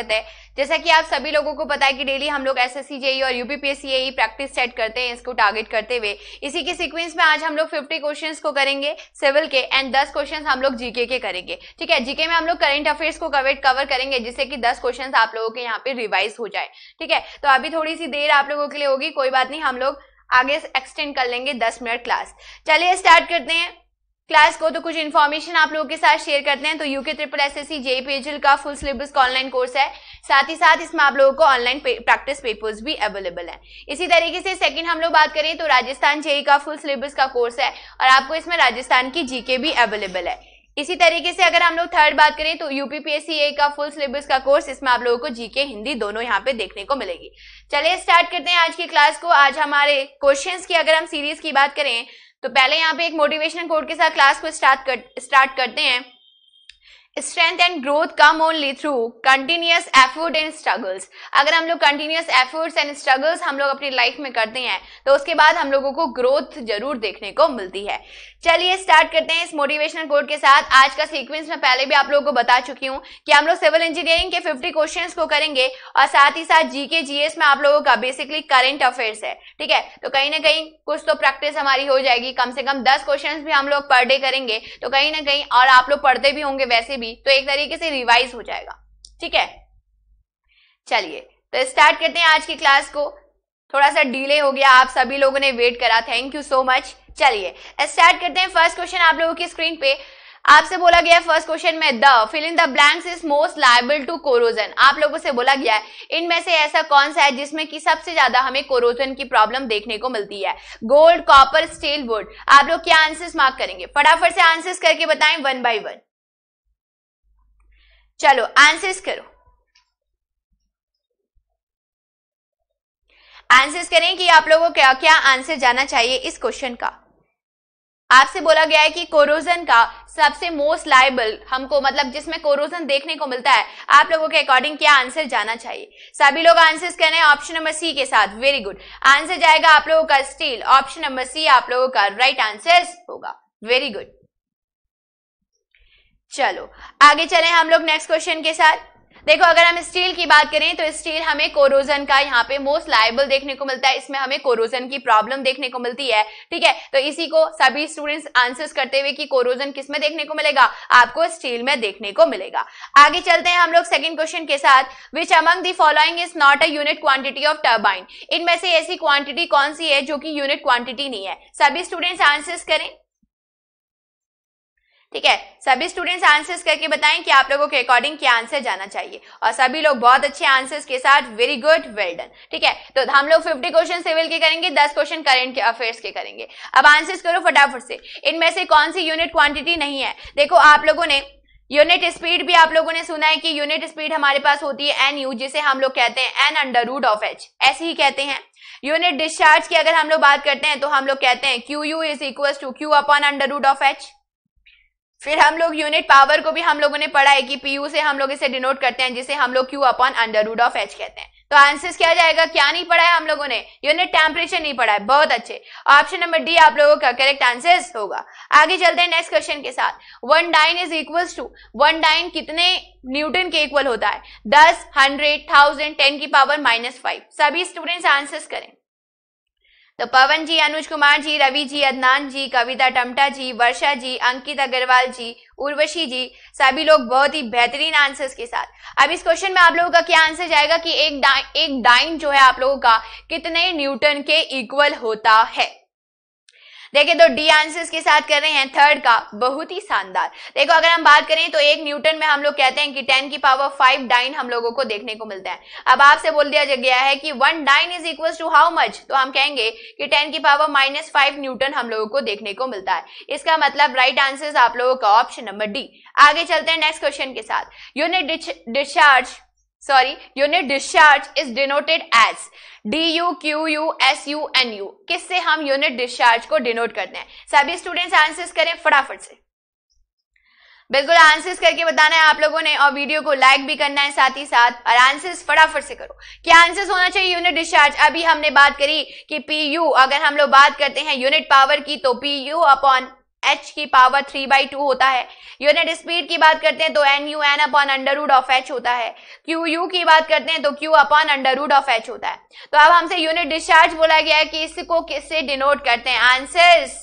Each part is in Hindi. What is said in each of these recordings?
हैं जैसा कि आप सभी लोगों को पता है कि डेली हम लोग सी जेई e और यूपीपीएससी जेई प्रैक्टिस सेट करते हैं इसको टारगेट करते हुए इसी के सीक्वेंस में आज हम लोग 50 क्वेश्चंस को करेंगे सिविल के एंड 10 क्वेश्चंस हम लोग जीके के करेंगे ठीक है जीके में हम लोग करंट अफेयर्स को कवर कवर करेंगे जिससे कि दस क्वेश्चन आप लोगों के यहाँ पे रिवाइज हो जाए ठीक है तो अभी थोड़ी सी देर आप लोगों के लिए होगी कोई बात नहीं हम लोग आगे एक्सटेंड कर लेंगे दस मिनट क्लास चलिए स्टार्ट करते हैं क्लास को तो कुछ इन्फॉर्मेशन आप लोगों के साथ शेयर करते हैं तो UK triple S S C J का फुल सिलेबस का ऑनलाइन कोर्स है साथ ही साथ इसमें आप लोगों को ऑनलाइन प्रैक्टिस पेपर्स भी अवेलेबल है इसी तरीके से सेकंड हम लोग बात करें तो राजस्थान जेई e का फुल सिलेबस का कोर्स है और आपको इसमें राजस्थान की जीके भी अवेलेबल है इसी तरीके से अगर हम लोग थर्ड बात करें तो यूपीपीएससी ए e का फुल सिलेबस का कोर्स इसमें आप लोगों को जीके हिंदी दोनों यहाँ पे देखने को मिलेगी चलिए स्टार्ट करते हैं आज की क्लास को आज हमारे क्वेश्चंस की अगर हम सीरीज की बात करें तो पहले यहाँ पे एक मोटिवेशनल कोड के साथ क्लास को स्टार्ट कर स्टार्ट करते हैं strength and growth come only through continuous effort and struggles अगर हम लोग कंटिन्यूस एफर्ट्स एंड स्ट्रगल्स हम लोग अपनी लाइफ में करते हैं तो उसके बाद हम लोगों को ग्रोथ जरूर देखने को मिलती है चलिए स्टार्ट करते हैं इस मोटिवेशनल कोड के साथ आज का सीक्वेंस मैं पहले भी आप लोगों को बता चुकी हूँ कि हम लोग सिविल इंजीनियरिंग के 50 क्वेश्चंस को करेंगे और साथ ही साथ जीके जीएस में आप लोगों का बेसिकली करंट अफेयर्स है ठीक है तो कहीं ना कहीं कुछ तो प्रैक्टिस हमारी हो जाएगी कम से कम दस क्वेश्चन भी हम लोग पर डे करेंगे तो कहीं ना कहीं और आप लोग पढ़ते भी होंगे वैसे भी तो एक तरीके से रिवाइज हो जाएगा ठीक है चलिए तो स्टार्ट करते हैं आज की क्लास को थोड़ा सा डिले हो गया आप सभी लोगों ने वेट करा थैंक यू सो मच चलिए स्टार्ट करते हैं फर्स्ट क्वेश्चन आप लोगों की स्क्रीन पे आपसे बोला गया फर्स्ट क्वेश्चन में the fill in the blanks is most liable to corrosion आप लोगों से बोला गया है इनमें से ऐसा कौन सा है जिसमें कि सबसे ज्यादा हमें कोरोजन की प्रॉब्लम देखने को मिलती है गोल्ड कॉपर स्टील वुड आप लोग क्या आंसर्स मार्क करेंगे फटाफट से आंसर्स करके बताएं वन बाय वन चलो आंसर्स करो आंसर्स करें कि आप लोगों को क्या क्या आंसर जाना चाहिए इस क्वेश्चन का आपसे बोला गया है कि कोरोजन का सबसे मोस्ट लाइबल हमको मतलब जिसमें कोरोजन देखने को मिलता है आप लोगों के अकॉर्डिंग क्या आंसर जाना चाहिए सभी लोग आंसर कह रहे हैं ऑप्शन नंबर सी के साथ वेरी गुड आंसर जाएगा आप लोगों का स्टील ऑप्शन नंबर सी आप लोगों का राइट आंसर होगा वेरी गुड चलो आगे चले हम लोग नेक्स्ट क्वेश्चन के साथ देखो अगर हम स्टील की बात करें तो स्टील हमें कोरोजन का यहाँ पे मोस्ट लाइबल देखने को मिलता है इसमें हमें कोरोजन की प्रॉब्लम देखने को मिलती है ठीक है तो इसी को सभी स्टूडेंट्स आंसर्स करते हुए कि कोरोजन किस में देखने को मिलेगा आपको स्टील में देखने को मिलेगा आगे चलते हैं हम लोग सेकेंड क्वेश्चन के साथ which among the following is not a unit quantity of turbine इनमें से ऐसी क्वांटिटी कौन सी है जो कि यूनिट क्वांटिटी नहीं है सभी स्टूडेंट्स आंसर्स करें ठीक है सभी स्टूडेंट्स आंसर्स करके बताएं कि आप लोगों के अकॉर्डिंग क्या आंसर जाना चाहिए और सभी लोग बहुत अच्छे आंसर्स के साथ वेरी गुड वेल डन ठीक है तो हम लोग 50 क्वेश्चन सिविल के करेंगे 10 क्वेश्चन करेंट के अफेयर्स के करेंगे अब आंसर्स करो फटाफट से इनमें से कौन सी यूनिट क्वांटिटी नहीं है देखो आप लोगों ने यूनिट स्पीड भी आप लोगों ने सुना है कि यूनिट स्पीड हमारे पास होती है एन यू जिसे हम लोग कहते हैं N under root of H ऐसे ही कहते हैं यूनिट डिस्चार्ज की अगर हम लोग बात करते हैं तो हम लोग कहते हैं Q U is equal to Q upon under root of H फिर हम लोग यूनिट पावर को भी हम लोगों ने पढ़ा है कि पी से हम लोग इसे डिनोट करते हैं जिसे हम लोग Q upon under root of H कहते हैं तो आंसर क्या जाएगा क्या नहीं पढ़ा है हम लोगों ने यूनिट टेम्परेचर नहीं पढ़ा है बहुत अच्छे ऑप्शन नंबर डी आप लोगों का करेक्ट आंसर होगा आगे चलते हैं नेक्स्ट क्वेश्चन के साथ one dyne is equal to one dyne कितने न्यूटन के इक्वल होता है दस हंड्रेड थाउजेंड टेन की पावर माइनस फाइव सभी स्टूडेंट्स आंसर करें तो पवन जी अनुज कुमार जी रवि जी अदनान जी कविता टमटा जी वर्षा जी अंकित अग्रवाल जी उर्वशी जी सभी लोग बहुत ही बेहतरीन आंसर्स के साथ अब इस क्वेश्चन में आप लोगों का क्या आंसर जाएगा कि एक डाइन एक डाइन जो है आप लोगों का कितने न्यूटन के इक्वल होता है देखिए तो डी आंसर के साथ कर रहे हैं थर्ड का बहुत ही शानदार देखो अगर हम बात करें तो एक न्यूटन में हम लोग कहते हैं कि टेन की पावर फाइव डाइन हम लोगों को देखने को मिलता है अब आपसे बोल दिया गया है कि one dyne is equal to how much तो हम कहेंगे कि टेन की पावर माइनस फाइव न्यूटन हम लोगों को देखने को मिलता है इसका मतलब राइट आंसर आप लोगों का ऑप्शन नंबर डी आगे चलते हैं नेक्स्ट क्वेश्चन के साथ unit discharge sorry unit discharge is denoted as D U Q U S U N U किससे हम यूनिट डिस्चार्ज को डिनोट करते हैं सभी स्टूडेंट्स आंसर्स करें फटाफट से बिल्कुल आंसर्स करके बताना है आप लोगों ने और वीडियो को लाइक भी करना है साथ ही साथ और आंसर्स फटाफट से करो क्या आंसर्स होना चाहिए यूनिट डिस्चार्ज अभी हमने बात करी कि पी यू अगर हम लोग बात करते हैं यूनिट पावर की तो पी यू अपॉन एच की पावर थ्री बाई टू होता है यूनिट स्पीड की बात करते हैं तो N U N upon under root of H होता है क्यू यू की बात करते हैं तो Q upon under root of H होता है तो अब हमसे यूनिट डिस्चार्ज बोला गया है कि इसको किससे डिनोट करते हैं आंसर्स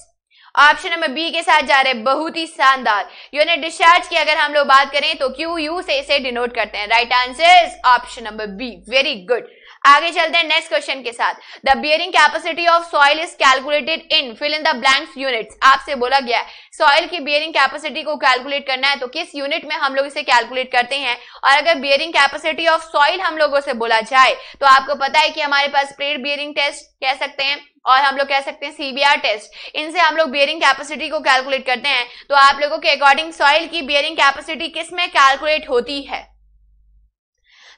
ऑप्शन नंबर बी के साथ जा रहे हैं बहुत ही शानदार यूनिट डिस्चार्ज की अगर हम लोग बात करें तो क्यू यू से इसे डिनोट करते हैं right answer option number B very good आगे चलते हैं नेक्स्ट क्वेश्चन के साथ the bearing capacity of soil is calculated in fill in the blank units आपसे बोला गया है सॉइल की बियरिंग कैपेसिटी को कैलकुलेट करना है तो किस यूनिट में हम लोग इसे कैलकुलेट करते हैं और अगर बियरिंग कैपेसिटी ऑफ सॉइल हम लोगों से बोला जाए तो आपको पता है कि हमारे पास प्रेड बियरिंग टेस्ट कह सकते हैं और हम लोग कह सकते हैं सीबीआर टेस्ट इनसे हम लोग बियरिंग कैपेसिटी को कैलकुलेट करते हैं तो आप लोगों के अकॉर्डिंग सॉइल की बियरिंग कैपेसिटी किस में कैलकुलेट होती है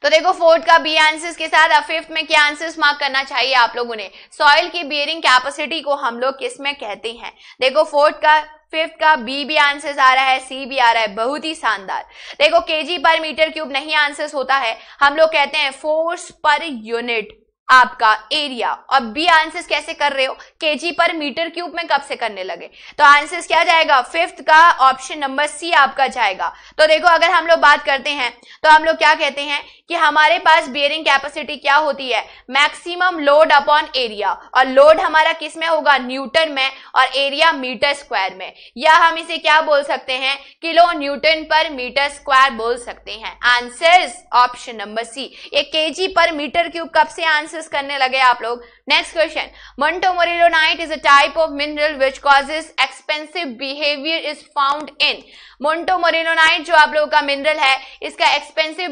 तो देखो फोर्थ का बी आंसर्स के साथ फिफ्थ में क्या आंसर्स मार्क करना चाहिए आप लोगों ने सॉइल की बियरिंग कैपेसिटी को हम लोग किस में कहते हैं देखो फोर्थ का फिफ्थ का बी भी आंसर्स आ रहा है सी भी आ रहा है बहुत ही शानदार देखो केजी पर मीटर क्यूब नहीं आंसर्स होता है हम लोग कहते हैं फोर्स पर यूनिट आपका एरिया और बी आंसर कैसे कर रहे हो केजी पर मीटर क्यूब में कब से करने लगे तो आंसर क्या जाएगा फिफ्थ का ऑप्शन नंबर सी आपका जाएगा तो देखो अगर हम लोग बात करते हैं तो हम लोग क्या कहते हैं कि हमारे पास बियरिंग कैपेसिटी क्या होती है मैक्सिमम लोड अपॉन एरिया और लोड हमारा किस में होगा न्यूटन में और एरिया मीटर स्क्वायर में या हम इसे क्या बोल सकते हैं kilo newton per metre square बोल सकते हैं आंसर ऑप्शन नंबर सी ये के पर मीटर क्यूब कब से आंसर एनालिसिस करने लगे आप लोग next question montmorillonite is a type of mineral which causes expensive behaviour is found in montmorillonite जो आप लोगों का मिनरल है इसका एक्सपेंसिव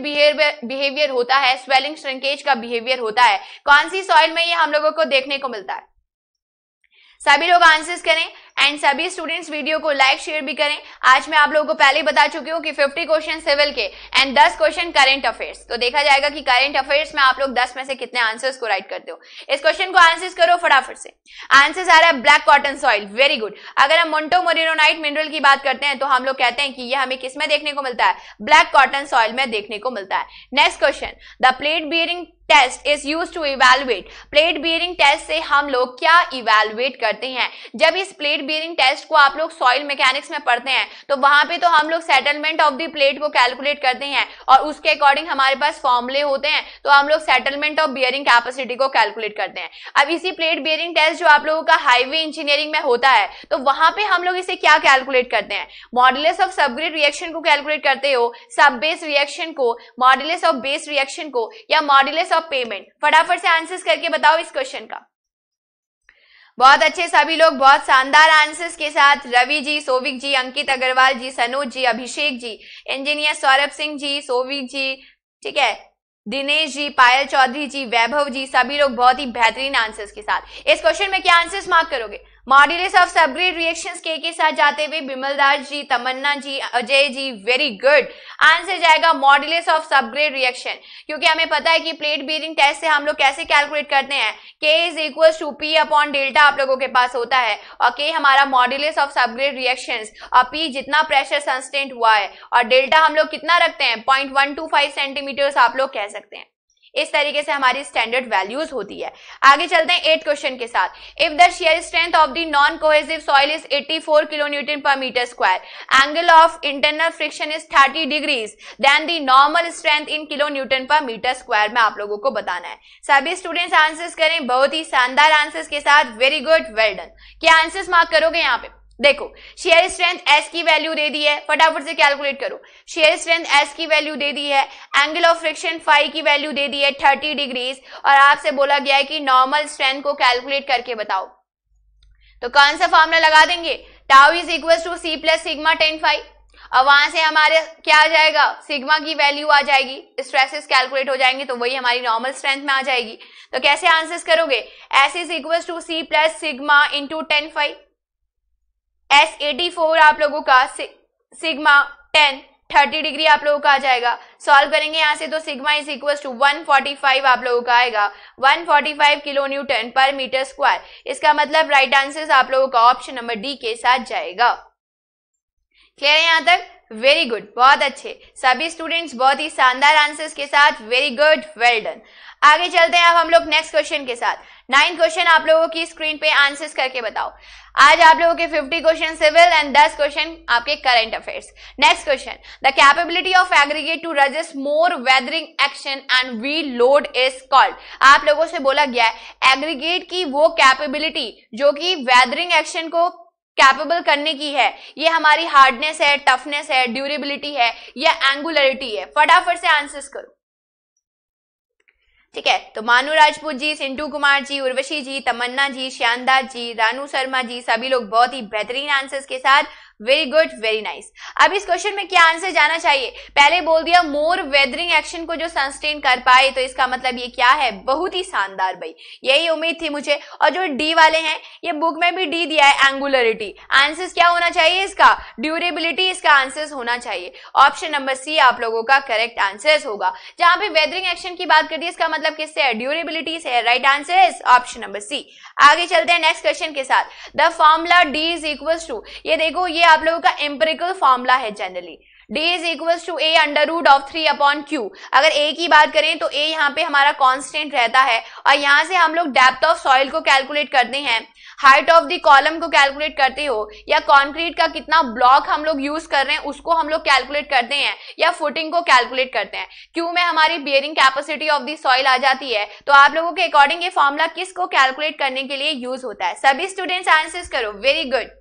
बिहेवियर होता है स्वेलिंग श्रंकेज का बिहेवियर होता है कौन सी सॉइल में ये हम लोगों को देखने को मिलता है सभी लोग आंसर्स करें एंड सभी स्टूडेंट्स वीडियो को लाइक शेयर भी करें आज मैं आप लोगों को पहले बता चुकी हूँ कि 50 क्वेश्चन सिविल के एंड 10 क्वेश्चन करंट अफेयर्स तो देखा जाएगा कि करंट अफेयर्स में आप लोग 10 में से कितने आंसर्स को राइट करते हो इस क्वेश्चन को आंसर्स करो फटाफट से आंसर्स आ रहा है black cotton soil very good अगर हम मोन्टो मोरिनोनाइट मिनरल की बात करते हैं तो हम लोग कहते हैं कि यह हमें किसमें देखने को मिलता है ब्लैक कॉटन सॉइल में देखने को मिलता है next question the plate bearing test is use to evaluate plate bearing test से हम लोग क्या इवेलुएट करते हैं जब इस प्लेट बियरिंग टेस्ट को आप लोग सॉइल मैकेनिक्स में पढ़ते हैं तो वहां पे तो हम लोग सेटलमेंट ऑफ द प्लेट को कैलकुलेट करते हैं और उसके अकॉर्डिंग हमारे पास फॉर्मुले होते हैं तो हम लोग सेटलमेंट ऑफ बियरिंग कैपेसिटी को कैलकुलेट करते हैं अब इसी प्लेट बियरिंग टेस्ट जो आप लोगों का हाईवे इंजीनियरिंग में होता है तो वहां पे हम लोग इसे क्या कैलकुलेट करते हैं मॉडलेस ऑफ सबग्रेड रिएक्शन को कैलकुलेट करते हो सब बेस रिएक्शन को मॉडलेस ऑफ बेस रिएक्शन को या मॉडलेस ऑफ ऑफ पेमेंट फटाफट से आंसर्स करके बताओ इस क्वेश्चन का बहुत अच्छे सभी लोग बहुत शानदार आंसर्स के साथ रवि जी सोविक जी अंकित अग्रवाल जी सनोज जी अभिषेक जी इंजीनियर सौरभ सिंह जी सोविक जी ठीक है दिनेश जी पायल चौधरी जी वैभव जी सभी लोग बहुत ही बेहतरीन आंसर्स के साथ इस क्वेश्चन में क्या आंसर्स मार्क करोगे मॉड्यूलस ऑफ सबग्रेड रिएक्शंस के के साथ जाते हुए Bimal Das ji Tamanna ji Ajay ji very good answer जाएगा मॉड्यूलस ऑफ सबग्रेड रिएक्शन क्योंकि हमें पता है कि प्लेट बीरिंग टेस्ट से हम लोग कैसे कैलकुलेट करते हैं K is equal to P upon delta आप लोगों के पास होता है और के हमारा मॉड्यूलस ऑफ सबग्रेड रिएक्शन और पी जितना प्रेशर सस्टेंट हुआ है और डेल्टा हम लोग कितना रखते हैं पॉइंट सेंटीमीटर आप लोग कह सकते हैं इस तरीके से हमारी स्टैंडर्ड वैल्यूज होती है आगे चलते हैं एट क्वेश्चन के साथ if the shear strength of the non cohesive soil is 84 kilo newton per metre square angle of internal friction is 30 degrees then the normal strength in kilo newton per metre square में आप लोगों को बताना है सभी स्टूडेंट्स आंसर्स करें बहुत ही शानदार आंसर्स के साथ वेरी गुड वेल डन क्या आंसर्स मार्क करोगे यहाँ पे देखो शेयर स्ट्रेंथ एस की वैल्यू दे दी है फटाफट से कैलकुलेट करो शेयर स्ट्रेंथ एस की वैल्यू दे दी है एंगल ऑफ फ्रिक्शन फाइव की वैल्यू दे दी है थर्टी डिग्रीज और आपसे बोला गया है कि नॉर्मल स्ट्रेंथ को कैलकुलेट करके बताओ तो कौन सा फॉर्मुला लगा देंगे tau is equal to C plus sigma tan phi अब वहां से हमारे क्या आ जाएगा सिग्मा की वैल्यू आ जाएगी स्ट्रेसेस कैलकुलेट हो जाएंगे तो वही हमारी नॉर्मल स्ट्रेंथ में आ जाएगी तो कैसे आंसर्स करोगे S is equal to C plus sigma into tan phi S eighty four आप लोगों का सिग्मा टेन थर्टी डिग्री आप लोगों का आ जाएगा सॉल्व करेंगे यहाँ से तो sigma is equal to one forty five आप लोगों का आएगा one forty five kilo newton per metre square इसका मतलब राइट आंसर आप लोगों का ऑप्शन नंबर डी के साथ जाएगा क्लियर है यहाँ तक वेरी गुड बहुत अच्छे सभी स्टूडेंट्स बहुत ही शानदार आंसर्स के साथ वेरी गुड वेल डन आगे चलते हैं अब हम लोग नेक्स्ट क्वेश्चन के साथ नाइन क्वेश्चन आप लोगों की स्क्रीन पे आंसर्स करके बताओ आज आप लोगों के 50 क्वेश्चन सिविल एंड 10 क्वेश्चन आपके current affairs next question the capability of aggregate to resist more weathering action and we load is called आप लोगों से बोला गया है एग्रीगेट की वो कैपेबिलिटी जो कि वेदरिंग एक्शन को कैपेबल करने की है ये हमारी हार्डनेस है टफनेस है ड्यूरेबिलिटी है या एंगुलरिटी है फटाफट से आंसर्स करो ठीक है तो मानू राजपूत जी सिंटू कुमार जी उर्वशी जी तमन्ना जी श्यामदास जी रानू शर्मा जी सभी लोग बहुत ही बेहतरीन आंसर्स के साथ वेरी गुड वेरी नाइस अब इस क्वेश्चन में क्या आंसर जाना चाहिए पहले बोल दिया मोर वेदरिंग एक्शन को जो सस्टेन कर पाए तो इसका मतलब ये क्या है बहुत ही शानदार भाई यही उम्मीद थी मुझे और जो डी वाले हैं ये बुक में भी डी दिया है एंगुलरिटी आंसर क्या होना चाहिए इसका ड्यूरेबिलिटी इसका आंसर होना चाहिए ऑप्शन नंबर सी आप लोगों का करेक्ट आंसर होगा जहां पर वेदरिंग एक्शन की बात करती है इसका मतलब किससे है ड्यूरेबिलिटी से है right answer option number C आगे चलते हैं नेक्स्ट क्वेश्चन के साथ the formula D is equal to ये देखो ये ये आप लोगों का एम्पेरिकल फॉर्मूला है generally D is equal to A under root of three upon Q अगर ए की बात करें तो ए यहाँ पे हमारा कॉन्स्टेंट रहता है और यहाँ से हम लोग डेप्थ ऑफ सॉइल को कैलकुलेट करते हैं हाइट ऑफ दी कॉलम को कैलकुलेट करते हो या कॉन्क्रीट का कितना ब्लॉक हम लोग यूज कर रहे हैं उसको हम लोग कैलकुलेट करते हैं या फुटिंग को कैलकुलेट करते हैं क्यू में हमारी bearing capacity of the soil आ जाती है तो आप लोगों के अकॉर्डिंग ये फॉर्मूला को कैलकुलेट करने के लिए यूज होता है सभी स्टूडेंट्स आंसर करो वेरी गुड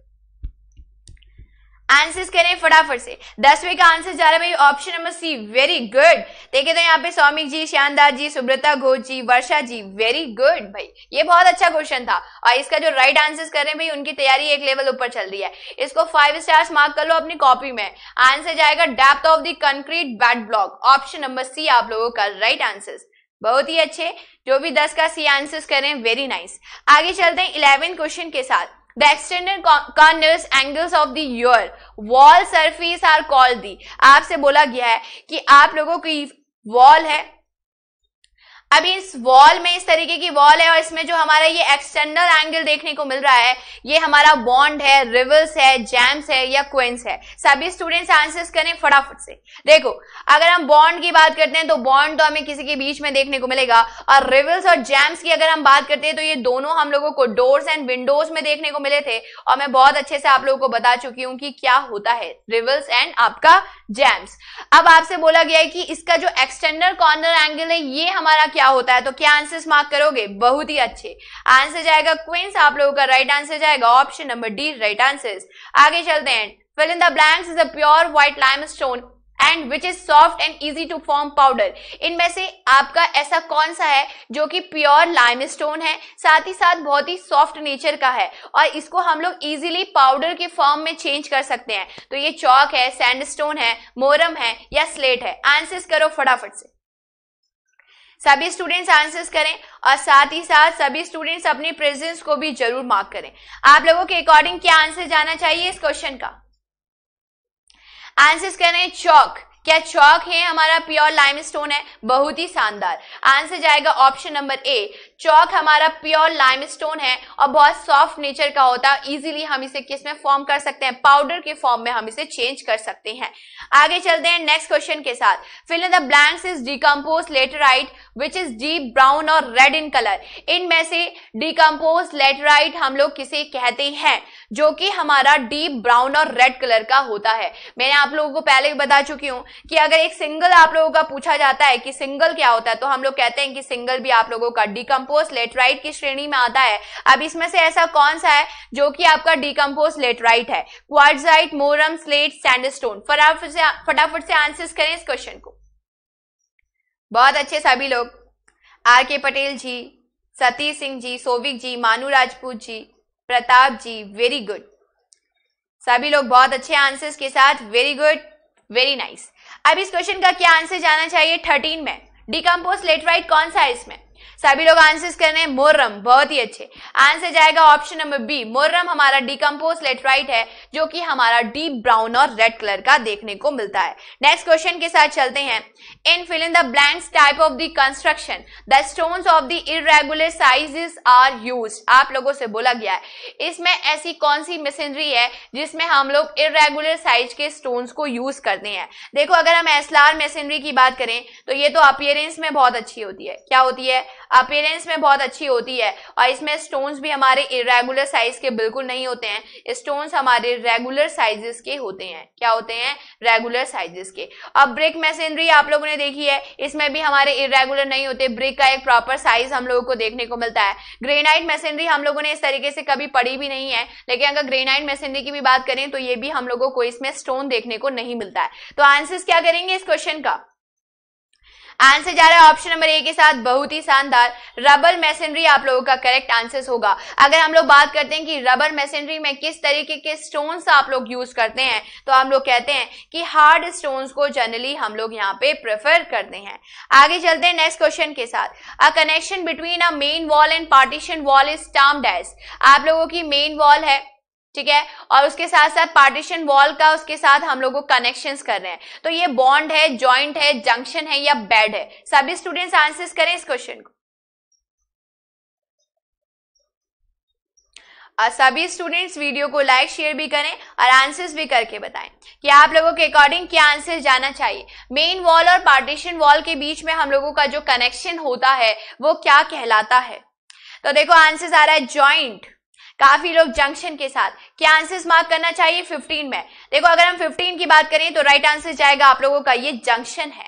आंसर्स करें फटाफट से दसवें का आंसर जा रहा है भाई option number C very good देखिए तो यहाँ पे सौमिक जी शानदार जी सुब्रता घोष जी वर्षा जी वेरी गुड भाई ये बहुत अच्छा क्वेश्चन था और इसका जो राइट आंसर कर रहे हैं भाई उनकी तैयारी एक लेवल ऊपर चल रही है इसको फाइव स्टार्स मार्क कर लो अपनी कॉपी में आंसर जाएगा depth of the concrete bat block option number C आप लोगों का राइट आंसर बहुत ही अच्छे जो भी दस का सी आंसर्स करें वेरी नाइस आगे चलते हैं इलेवेंथ क्वेश्चन के साथ the extended corners angles of the ear wall surface are called the आपसे बोला गया है कि आप लोगों की वॉल है अभी इस वॉल में इस तरीके की वॉल है और इसमें जो हमारा ये एक्सटर्नल एंगल देखने को मिल रहा है ये हमारा बॉन्ड है रिवल्स है जैम्स है या क्वेंस है सभी स्टूडेंट्स आंसर्स करें फटाफट से देखो अगर हम बॉन्ड की बात करते हैं तो बॉन्ड तो हमें किसी के बीच में देखने को मिलेगा और रिवल्स और जैम्स की अगर हम बात करते हैं तो ये दोनों हम लोगों को डोर्स एंड विंडोज में देखने को मिले थे और मैं बहुत अच्छे से आप लोगों को बता चुकी हूँ कि क्या होता है रिवल्स एंड आपका जैम्स अब आपसे बोला गया है कि इसका जो एक्सटर्नल कॉर्नर एंगल है ये हमारा क्या क्या होता है तो क्या आंसर्स मार्क करोगे बहुत ही अच्छे आंसर जाएगा क्विंस आप लोगों का राइट आंसर जाएगा option number D right answer आगे चलते हैं fill in the blanks is a pure white limestone and which is soft and easy to form powder इनमें से आपका ऐसा कौन सा है जो कि प्योर लाइम स्टोन है साथ ही साथ बहुत ही सॉफ्ट नेचर का है और इसको हम लोग इजिली पाउडर के फॉर्म में चेंज कर सकते हैं तो ये चौक है सैंड स्टोन है मोरम है या स्लेट है आंसर करो फटाफट से सभी स्टूडेंट्स आंसर्स करें और साथ ही साथ सभी स्टूडेंट्स अपनी प्रेजेंस को भी जरूर मार्क करें आप लोगों के अकॉर्डिंग क्या आंसर जाना चाहिए इस क्वेश्चन का आंसर्स करें चौक क्या चौक है हमारा प्योर लाइम है बहुत ही शानदार आंसर जाएगा ऑप्शन नंबर ए चौक हमारा प्योर लाइम है और बहुत सॉफ्ट नेचर का होता है इजीली हम इसे किस में फॉर्म कर सकते हैं पाउडर के फॉर्म में हम इसे चेंज कर सकते हैं आगे चलते हैं नेक्स्ट क्वेश्चन के साथ fill the blanks is decompose laterite which is deep brown और रेड इन कलर इनमें से डीकम्पोज लेटराइट हम लोग किसे कहते हैं जो कि हमारा डीप ब्राउन और रेड कलर का होता है मैंने आप लोगों को पहले बता चुकी हूँ कि अगर एक सिंगल आप लोगों का पूछा जाता है कि सिंगल क्या होता है तो हम लोग कहते हैं कि सिंगल भी आप लोगों का डिकम्पोज लेटराइट की श्रेणी में आता है अब इसमें से ऐसा कौन सा है जो कि आपका डिकम्पोज लेटराइट है क्वार्जाइट मोरम स्लेट सैंडस्टोन फटाफट से फटाफट से आंसर करें इस क्वेश्चन को बहुत अच्छे सभी लोग आर के पटेल जी सतीश सिंह जी सोविक जी मानू राजपूत जी प्रताप जी वेरी गुड सभी लोग बहुत अच्छे आंसर्स के साथ वेरी गुड वेरी नाइस अब इस क्वेश्चन का क्या आंसर जाना चाहिए थर्टीन में डिकम्पोज लेटराइट कौन सा है इसमें सभी लोग आंसर्स कर रहे हैं मोर्रम बहुत ही अच्छे आंसर जाएगा ऑप्शन नंबर बी मोर्रम हमारा डिकम्पोज लेटराइट है जो कि हमारा डीप ब्राउन और रेड कलर का देखने को मिलता है नेक्स्ट क्वेश्चन के साथ चलते हैं in fill in the blanks type of the construction the stone of the irregular sizes are use आप लोगों से बोला गया है इसमें ऐसी कौन सी मशीनरी है जिसमें हम लोग इरेगुलर साइज के स्टोन्स को यूज करते हैं देखो अगर हम एसलार मशीनरी की बात करें तो ये तो अपियरेंस में बहुत अच्छी होती है क्या होती है अपेयरेंस में बहुत अच्छी होती है और इसमें स्टोन्स भी हमारे इरेगुलर साइज के बिल्कुल नहीं होते हैं स्टोन्स हमारे रेगुलर साइजेस के होते हैं क्या होते हैं रेगुलर साइजेस के अब ब्रिक मशीनरी आप लोगों ने देखी है इसमें भी हमारे इरेगुलर नहीं होते ब्रिक का एक प्रॉपर साइज हम लोगों को देखने को मिलता है ग्रेनाइट मशीनरी हम लोगों ने इस तरीके से कभी पड़ी भी नहीं है लेकिन अगर ग्रेनाइट मशीनरी की भी बात करें तो ये भी हम लोगों को इसमें स्टोन देखने को नहीं मिलता है तो आंसर्स क्या करेंगे इस क्वेश्चन का आंसर जा रहा है ऑप्शन नंबर ए के साथ बहुत ही शानदार रबर मैसेनरी आप लोगों का करेक्ट आंसर होगा अगर हम लोग बात करते हैं कि रबर मैसेनरी में किस तरीके के स्टोन आप लोग यूज करते हैं तो हम लोग कहते हैं कि हार्ड स्टोन को जनरली हम लोग यहाँ पे प्रेफर करते हैं आगे चलते हैं नेक्स्ट क्वेश्चन के साथ a connection between a main wall and partition wall is term dash आप लोगों की मेन वॉल है ठीक है और उसके साथ साथ पार्टीशन वॉल का उसके साथ हम लोगों कनेक्शन कर रहे हैं तो ये बॉन्ड है ज्वाइंट है जंक्शन है या बेड है सभी स्टूडेंट्स आंसर्स करें इस क्वेश्चन को सभी स्टूडेंट्स वीडियो को लाइक शेयर भी करें और आंसर्स भी करके बताएं कि आप लोगों के अकॉर्डिंग क्या आंसर जाना चाहिए मेन वॉल और पार्टीशन वॉल के बीच में हम लोगों का जो कनेक्शन होता है वो क्या कहलाता है तो देखो आंसर आ रहा है ज्वाइंट काफी लोग जंक्शन के साथ क्या आंसर्स मार्क करना चाहिए 15 में देखो अगर हम 15 की बात करें तो राइट आंसर जाएगा आप लोगों का ये जंक्शन है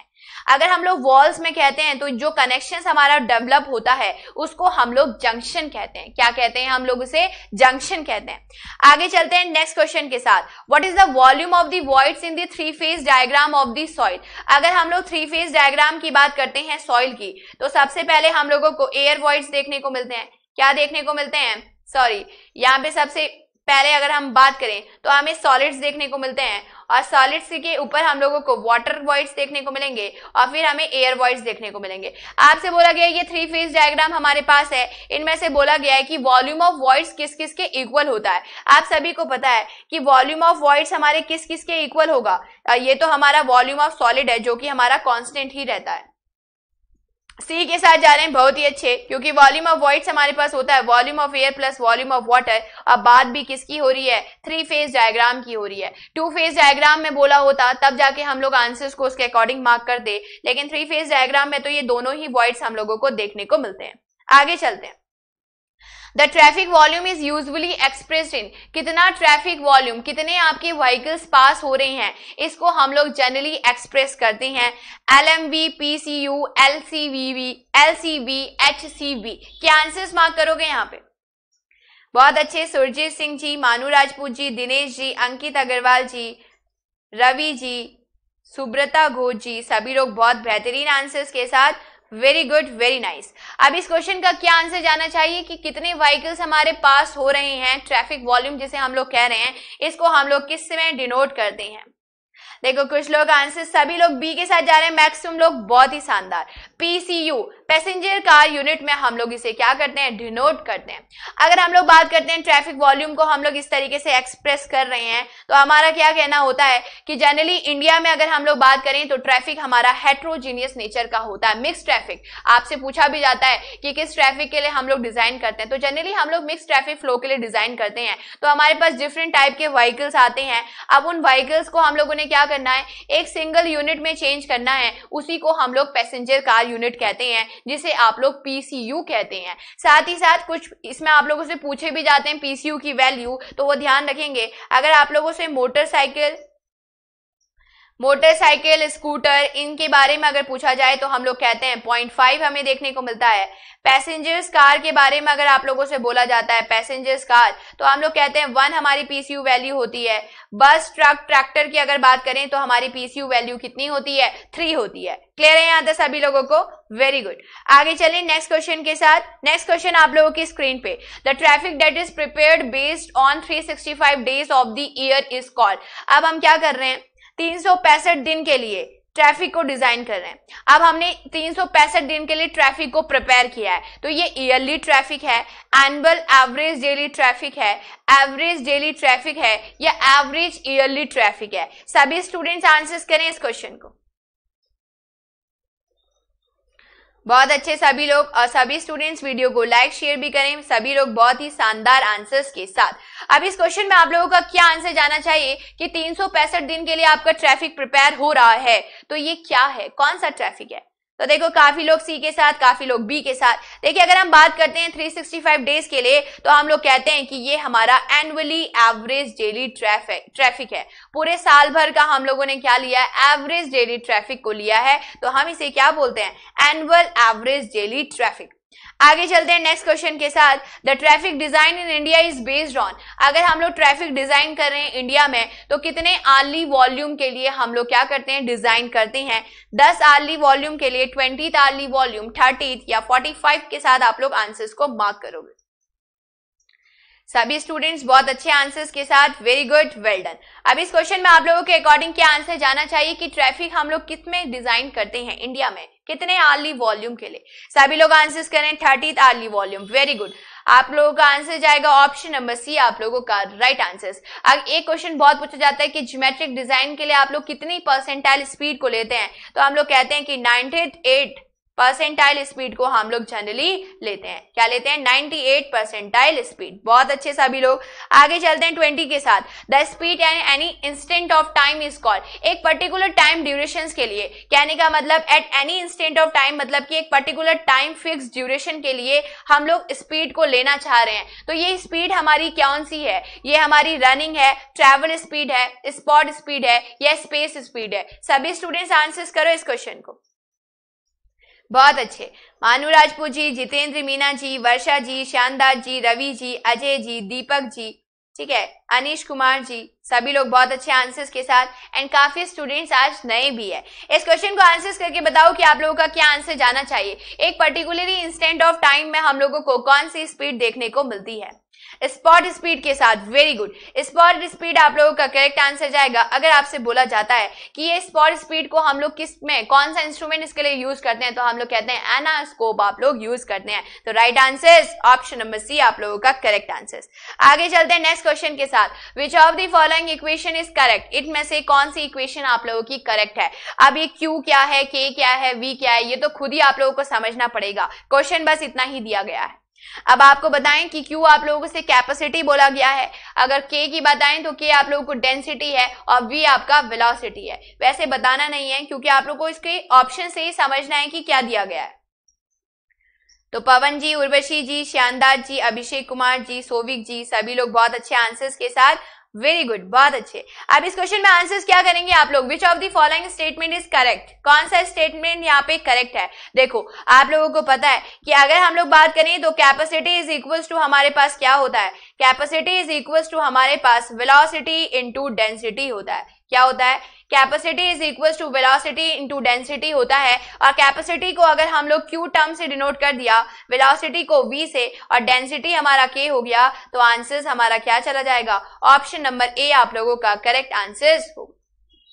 अगर हम लोग वॉल्स में कहते हैं तो जो कनेक्शन हमारा डेवलप होता है उसको हम लोग जंक्शन कहते हैं क्या कहते हैं हम लोग उसे जंक्शन कहते हैं आगे चलते हैं नेक्स्ट क्वेश्चन के साथ what is the volume of the voids in the three phase diagram of the soil अगर हम लोग थ्री फेज डायग्राम की बात करते हैं सॉइल की तो सबसे पहले हम लोगों को एयर वॉइड्स देखने को मिलते हैं क्या देखने को मिलते हैं सॉरी यहाँ पे सबसे पहले अगर हम बात करें तो हमें सॉलिड्स देखने को मिलते हैं और सॉलिड्स के ऊपर हम लोगों को वाटर वॉइड्स देखने को मिलेंगे और फिर हमें एयर वॉइड्स देखने को मिलेंगे आपसे बोला गया ये थ्री फेज डायग्राम हमारे पास है इनमें से बोला गया है कि वॉल्यूम ऑफ वॉइड्स किस किस के इक्वल होता है आप सभी को पता है कि वॉल्यूम ऑफ वॉइड्स हमारे किस किस के इक्वल होगा ये तो हमारा वॉल्यूम ऑफ सॉलिड है जो कि हमारा कॉन्स्टेंट ही रहता है सी के साथ जा रहे हैं बहुत ही अच्छे क्योंकि वॉल्यूम ऑफ वॉइड्स हमारे पास होता है volume of air plus volume of water अब बात भी किसकी हो रही है थ्री फेज डायग्राम की हो रही है टू फेज डायग्राम में बोला होता तब जाके हम लोग आंसर्स को उसके अकॉर्डिंग मार्क कर दे लेकिन थ्री फेज डायग्राम में तो ये दोनों ही वॉइड्स हम लोगों को देखने को मिलते हैं आगे चलते हैं the traffic volume is usually express in कितना ट्रैफिक वॉल्यूम कितने आपके व्हीकल्स पास हो रहे हैं इसको हम लोग जनरली एक्सप्रेस करते हैं L M B P C U L C V V L C B H C B क्या आंसर मार्क करोगे यहाँ पे बहुत अच्छे सुरजीत सिंह जी मानू राजपूत जी दिनेश जी अंकित अग्रवाल जी रवि जी सुब्रता घोष जी सभी लोग बहुत बेहतरीन आंसर्स के साथ वेरी गुड वेरी नाइस अब इस क्वेश्चन का क्या आंसर जाना चाहिए कि कितने व्हीकल्स हमारे पास हो रहे हैं ट्रैफिक वॉल्यूम जिसे हम लोग कह रहे हैं इसको हम लोग किस समय डिनोट करते हैं देखो कुछ लोग आंसर सभी लोग बी के साथ जा रहे हैं मैक्सिमम लोग बहुत ही शानदार पीसीयू पैसेंजर कार यूनिट में हम लोग इसे क्या करते हैं डिनोट करते हैं अगर हम लोग बात करते हैं ट्रैफिक वॉल्यूम को हम लोग इस तरीके से एक्सप्रेस कर रहे हैं तो हमारा क्या कहना होता है कि जनरली इंडिया में अगर हम लोग बात करें तो ट्रैफिक हमारा हेट्रोजीनियस नेचर का होता है मिक्स ट्रैफिक आपसे पूछा भी जाता है कि किस ट्रैफिक के लिए हम लोग डिजाइन करते हैं तो जनरली हम लोग मिक्स ट्रैफिक फ्लो के लिए डिजाइन करते हैं तो हमारे पास डिफरेंट टाइप के व्हीकल्स आते हैं अब उन व्हीकल्स को हम लोगों ने क्या करना है एक सिंगल यूनिट में चेंज करना है उसी को हम लोग पैसेंजर कार यूनिट कहते हैं जिसे आप लोग पीसीयू कहते हैं साथ ही साथ कुछ इसमें आप लोगों से पूछे भी जाते हैं पीसीयू की वैल्यू तो वो ध्यान रखेंगे अगर आप लोगों से मोटरसाइकिल मोटरसाइकिल स्कूटर इनके बारे में अगर पूछा जाए तो हम लोग कहते हैं पॉइंट फाइव हमें देखने को मिलता है पैसेंजर्स कार के बारे में अगर आप लोगों से बोला जाता है पैसेंजर्स कार तो हम लोग कहते हैं वन हमारी पीसीयू वैल्यू होती है बस ट्रक ट्रैक्टर की अगर बात करें तो हमारी पीसीयू वैल्यू कितनी होती है थ्री होती है क्लियर है यहाँ तक सभी लोगों को वेरी गुड आगे चलिए नेक्स्ट क्वेश्चन के साथ नेक्स्ट क्वेश्चन आप लोगों की स्क्रीन पे the traffic date is prepare based on three days of the year is called अब हम क्या कर रहे हैं तीन दिन के लिए ट्रैफिक को डिजाइन कर रहे हैं अब हमने तीन दिन के लिए ट्रैफिक को प्रिपेयर किया है तो ये ईयरली ट्रैफिक है एनुअल एवरेज डेली ट्रैफिक है एवरेज डेली ट्रैफिक है या एवरेज ईयरली ट्रैफिक है सभी स्टूडेंट्स आंसर्स करें इस क्वेश्चन को बहुत अच्छे सभी लोग और सभी स्टूडेंट्स वीडियो को लाइक शेयर भी करें सभी लोग बहुत ही शानदार आंसर्स के साथ अब इस क्वेश्चन में आप लोगों का क्या आंसर जाना चाहिए कि तीन दिन के लिए आपका ट्रैफिक प्रिपेयर हो रहा है तो ये क्या है कौन सा ट्रैफिक है तो देखो काफी लोग सी के साथ काफी लोग बी के साथ देखिए अगर हम बात करते हैं 365 डेज के लिए तो हम लोग कहते हैं कि ये हमारा annually average daily traffic traffic है पूरे साल भर का हम लोगों ने क्या लिया है एवरेज डेली ट्रैफिक को लिया है तो हम इसे क्या बोलते हैं एनुअल एवरेज डेली ट्रैफिक आगे चलते हैं नेक्स्ट क्वेश्चन के साथ the traffic design in India is based on अगर हम लोग ट्रैफिक डिजाइन कर रहे हैं इंडिया में तो कितने आर्ली वॉल्यूम के लिए हम लोग क्या करते हैं डिजाइन करते हैं दस आर्ली वॉल्यूम के लिए ट्वेंटी आर्ली वॉल्यूम थर्टी या फोर्टी फाइव के साथ आप लोग आंसर्स को मार्क करोगे सभी स्टूडेंट्स बहुत अच्छे आंसर्स के साथ वेरी गुड वेल डन अब इस क्वेश्चन में आप लोगों के अकॉर्डिंग क्या आंसर जाना चाहिए कि ट्रैफिक हम लोग कितने डिजाइन करते हैं इंडिया में कितने आर्ली वॉल्यूम के लिए सभी लोग आंसर्स करें thirty hourly volume very good आप लोगों का आंसर जाएगा ऑप्शन नंबर सी आप लोगों का राइट आंसर अब एक क्वेश्चन बहुत पूछा जाता है कि ज्योमेट्रिक डिजाइन के लिए आप लोग कितनी परसेंटाइल स्पीड को लेते हैं तो हम लोग कहते हैं कि नाइनटी एट परसेंटाइल स्पीड को हम लोग जनरली लेते हैं क्या लेते हैं 98 परसेंटाइल स्पीड बहुत अच्छे सभी लोग आगे चलते हैं 20 के साथ the speed and any instant of time is called एक पर्टिकुलर टाइम ड्यूरेशन के लिए कहने का मतलब at any instant of time मतलब कि एक पर्टिकुलर टाइम फिक्स ड्यूरेशन के लिए हम लोग स्पीड को लेना चाह रहे हैं तो ये स्पीड हमारी कौन सी है ये हमारी रनिंग है ट्रेवल स्पीड है स्पॉट स्पीड है या स्पेस स्पीड है सभी स्टूडेंट्स आंसर करो इस क्वेश्चन को बहुत अच्छे मानू राजपूत जी जितेंद्र मीना जी वर्षा जी शानदार जी रवि जी अजय जी दीपक जी ठीक है अनिश कुमार जी सभी लोग बहुत अच्छे आंसर्स के साथ एंड काफी स्टूडेंट्स आज नए भी है इस क्वेश्चन को आंसर्स करके बताओ कि आप लोगों का क्या आंसर जाना चाहिए एक पर्टिकुलरली इंस्टेंट ऑफ टाइम में हम लोगों को कौन सी स्पीड देखने को मिलती है स्पॉट स्पीड के साथ वेरी गुड स्पॉट स्पीड आप लोगों का करेक्ट आंसर जाएगा अगर आपसे बोला जाता है कि ये स्पॉट स्पीड को हम लोग किस में कौन सा इंस्ट्रूमेंट इसके लिए यूज करते हैं तो हम लोग कहते हैं एनास्कोप आप लोग यूज करते हैं तो right answer option number C आप लोगों का करेक्ट आंसर आगे चलते हैं नेक्स्ट क्वेश्चन के साथ which of the following equation is correct इट में से कौन सी इक्वेशन आप लोगों की करेक्ट है अब ये क्यू क्या है के क्या है वी क्या है ये तो खुद ही आप लोगों को समझना पड़ेगा क्वेश्चन बस इतना ही दिया गया है अब आपको बताएं कि क्यों आप लोगों से कैपेसिटी बोला गया है अगर के की बताएं तो के आप लोगों को डेंसिटी है और वी आपका वेलोसिटी है वैसे बताना नहीं है क्योंकि आप लोग को इसके ऑप्शन से ही समझना है कि क्या दिया गया है तो पवन जी उर्वशी जी श्यानदास जी अभिषेक कुमार जी सोविक जी सभी लोग बहुत अच्छे आंसर्स के साथ वेरी गुड बहुत अच्छे अब इस क्वेश्चन में आंसर क्या करेंगे आप लोग which of the following statement is correct कौन सा स्टेटमेंट यहाँ पे करेक्ट है देखो आप लोगों को पता है कि अगर हम लोग बात करें तो कैपेसिटी इज इक्वल टू हमारे पास क्या होता है कैपेसिटी इज इक्वल टू हमारे पास वेलोसिटी इनटू डेंसिटी होता है क्या होता है capacity is equal to into density होता है और कैपेसिटी को अगर हम लोग क्यू टर्म से डिनोट कर दिया वेलासिटी को वी से और डेंसिटी हमारा के हो गया तो आंसर हमारा क्या चला जाएगा ऑप्शन नंबर ए आप लोगों का करेक्ट आंसर हो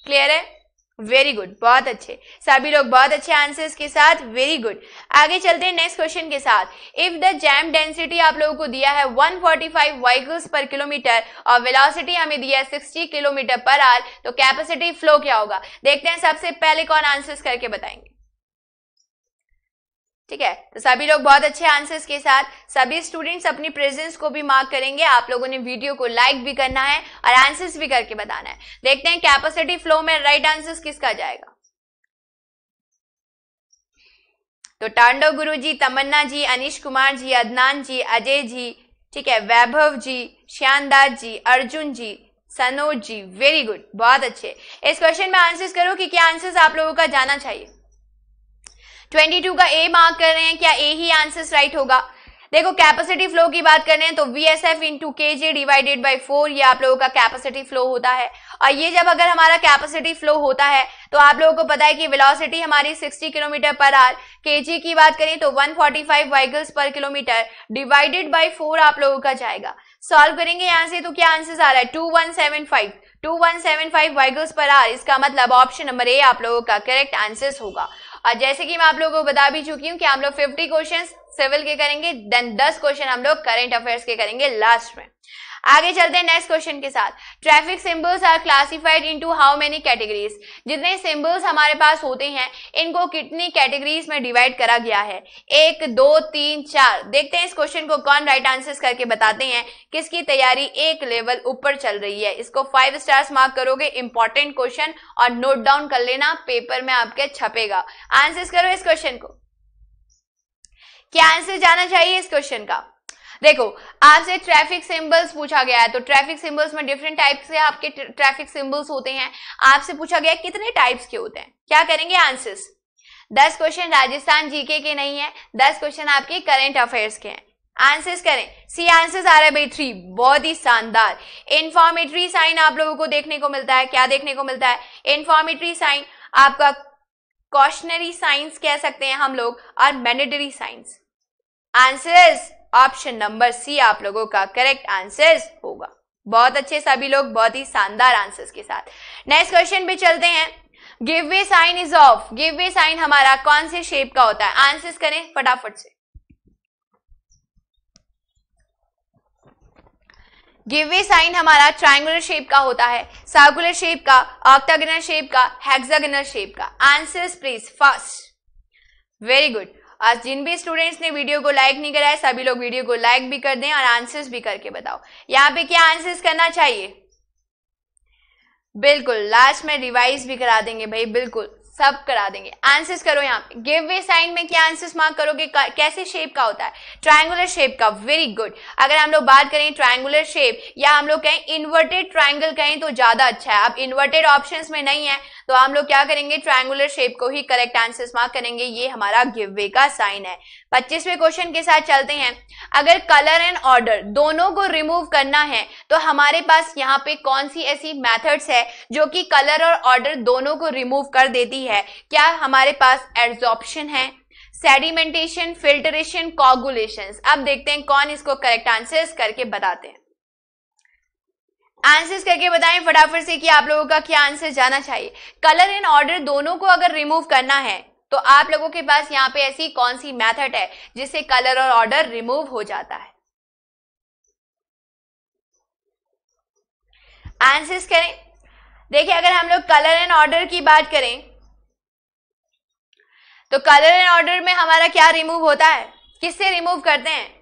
क्लियर है वेरी गुड बहुत अच्छे सभी लोग बहुत अच्छे आंसर्स के साथ वेरी गुड आगे चलते हैं नेक्स्ट क्वेश्चन के साथ इफ द जैम डेंसिटी आप लोगों को दिया है 145 व्हीकल्स पर किलोमीटर और वेलोसिटी हमें दिया है 60 किलोमीटर पर आवर तो कैपेसिटी फ्लो क्या होगा देखते हैं सबसे पहले कौन आंसर्स करके बताएंगे ठीक है तो सभी लोग बहुत अच्छे आंसर्स के साथ सभी स्टूडेंट्स अपनी प्रेजेंस को भी मार्क करेंगे आप लोगों ने वीडियो को लाइक भी करना है और आंसर्स भी करके बताना है देखते हैं कैपेसिटी फ्लो में राइट आंसर्स किसका जाएगा तो टांडो गुरु जी तमन्ना जी अनिश कुमार जी अदनान जी अजय जी ठीक है वैभव जी श्यानदास जी अर्जुन जी सनोज जी वेरी गुड बहुत अच्छे इस क्वेश्चन में आंसर्स करो कि क्या आंसर्स आप लोगों का जाना चाहिए 22 का ए मार्क कर रहे हैं क्या ए ही आंसर राइट होगा देखो कैपेसिटी फ्लो की बात कर रहे हैं तो वी एस एफ इंटू के जे डिवाइडेड बाई फोर ये आप लोगों का कैपेसिटी फ्लो होता है और ये जब अगर हमारा कैपेसिटी फ्लो होता है तो आप लोगों को पता है कि वेलोसिटी हमारी 60 किलोमीटर पर आर के की बात करें तो 145 फोर्टी वाइकल्स पर किलोमीटर डिवाइडेड बाई फोर आप लोगों का जाएगा सॉल्व करेंगे यहाँ से तो क्या आंसर आ रहा है two one seven five two one seven five vehicles per hour इसका मतलब ऑप्शन नंबर ए आप लोगों का करेक्ट आंसर होगा और जैसे कि मैं आप लोगों को बता भी चुकी हूँ कि हम लोग फिफ्टी क्वेश्चन सिविल के करेंगे देन दस क्वेश्चन हम लोग करेंट अफेयर्स के करेंगे लास्ट में आगे चलते हैं नेक्स्ट क्वेश्चन के साथ traffic symbols are classified into how many categories जितने सिंबल्स हमारे पास होते हैं इनको कितनी कैटेगरीज में डिवाइड करा गया है एक दो तीन चार देखते हैं इस क्वेश्चन को कौन राइट right आंसर करके बताते हैं किसकी तैयारी एक लेवल ऊपर चल रही है इसको फाइव स्टार्स मार्क करोगे इंपॉर्टेंट क्वेश्चन और नोट डाउन कर लेना पेपर में आपके छपेगा आंसर करो इस क्वेश्चन को क्या आंसर जाना चाहिए इस क्वेश्चन का देखो आपसे ट्रैफिक सिंबल्स पूछा गया है तो ट्रैफिक सिंबल्स में डिफरेंट टाइप के आपके ट्रैफिक सिंबल्स होते हैं आपसे पूछा गया कितने टाइप्स के होते हैं क्या करेंगे आंसर्स दस क्वेश्चन राजस्थान जीके के नहीं है दस क्वेश्चन आपके करेंट अफेयर्स के हैं आंसर्स करें सी आंसर्स आ रहे हैं भाई थ्री बहुत ही शानदार इन्फॉर्मेटरी साइन आप लोगों को देखने को मिलता है क्या देखने को मिलता है इन्फॉर्मेटरी साइन आपका कॉशनरी साइंस कह सकते हैं हम लोग और mandatory signs answers option number C आप लोगों का करेक्ट आंसर होगा बहुत अच्छे सभी लोग बहुत ही शानदार आंसर्स के साथ नेक्स्ट क्वेश्चन पे चलते हैं give way sign is of give way sign हमारा कौन से शेप का होता है आंसर्स करें फटाफट से गिव वे साइन हमारा ट्राइंगुलर शेप का होता है सर्कुलर शेप का ऑक्टागनर शेप का हेक्सागनर शेप का answers please first very good आज जिन भी स्टूडेंट्स ने वीडियो को लाइक नहीं करा है सभी लोग वीडियो को लाइक भी कर दें और आंसर्स भी करके बताओ यहाँ पे क्या आंसर्स करना चाहिए बिल्कुल लास्ट में रिवाइज भी करा देंगे भाई बिल्कुल सब करा देंगे आंसर्स करो यहाँ पे गिव वे साइन में क्या आंसर्स मार्क करोगे कैसे शेप का होता है ट्राइंगुलर शेप का वेरी गुड अगर हम लोग बात करें ट्राइंगुलर शेप या हम लोग कहें इन्वर्टेड ट्राइंगल कहें तो ज्यादा अच्छा है अब इन्वर्टेड ऑप्शंस में नहीं है तो हम लोग क्या करेंगे ट्राइंगुलर शेप को ही करेक्ट आंसर मार्क करेंगे ये हमारा गिव वे का साइन है पच्चीसवें क्वेश्चन के साथ चलते हैं अगर कलर एंड ऑर्डर दोनों को रिमूव करना है तो हमारे पास यहाँ पे कौन सी ऐसी मैथड्स है जो कि कलर और ऑर्डर दोनों को रिमूव कर देती है क्या हमारे पास एड्सॉप्शन है सेडिमेंटेशन फिल्टरेशन कॉगुलेशन अब देखते हैं कौन इसको करेक्ट आंसर्स करके बताते हैं आंसर्स करके बताएं फटाफट से कि आप लोगों का क्या आंसर जाना चाहिए कलर एंड ऑर्डर दोनों को अगर रिमूव करना है तो आप लोगों के पास यहाँ पे ऐसी कौन सी मेथड है जिससे कलर और ऑर्डर रिमूव हो जाता है आंसर्स करें देखिए अगर हम लोग कलर एंड ऑर्डर की बात करें तो कलर एंड ऑर्डर में हमारा क्या रिमूव होता है किससे रिमूव करते हैं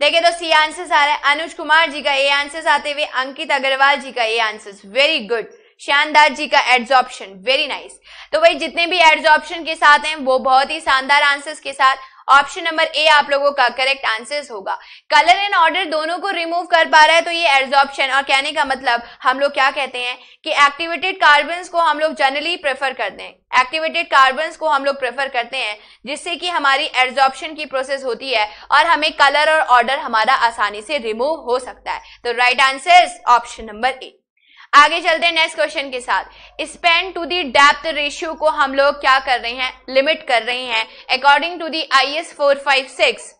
देखिए तो सी आंसर्स आ रहा है अनुज कुमार जी का ए आंसर्स आते हुए अंकित अग्रवाल जी का ए आंसर्स वेरी गुड शानदार जी का एड्सॉप्शन वेरी नाइस तो भाई जितने भी एड्सॉप्शन के साथ हैं वो बहुत ही शानदार आंसर्स के साथ ऑप्शन नंबर ए आप लोगों का करेक्ट आंसर होगा कलर एंड ऑर्डर दोनों को रिमूव कर पा रहा है तो ये एब्जॉर्प्शन और कहने का मतलब हम लोग क्या कहते हैं कि एक्टिवेटेड कार्बन को हम लोग जनरली प्रेफर करते हैं एक्टिवेटेड कार्बन को हम लोग प्रेफर करते हैं जिससे कि हमारी एब्जॉर्प्शन की प्रोसेस होती है और हमें कलर और ऑर्डर हमारा आसानी से रिमूव हो सकता है तो right answer option number A आगे चलते हैं नेक्स्ट क्वेश्चन के साथ span to the depth ratio को हम लोग क्या कर रहे हैं लिमिट कर रहे हैं according to the I S four five six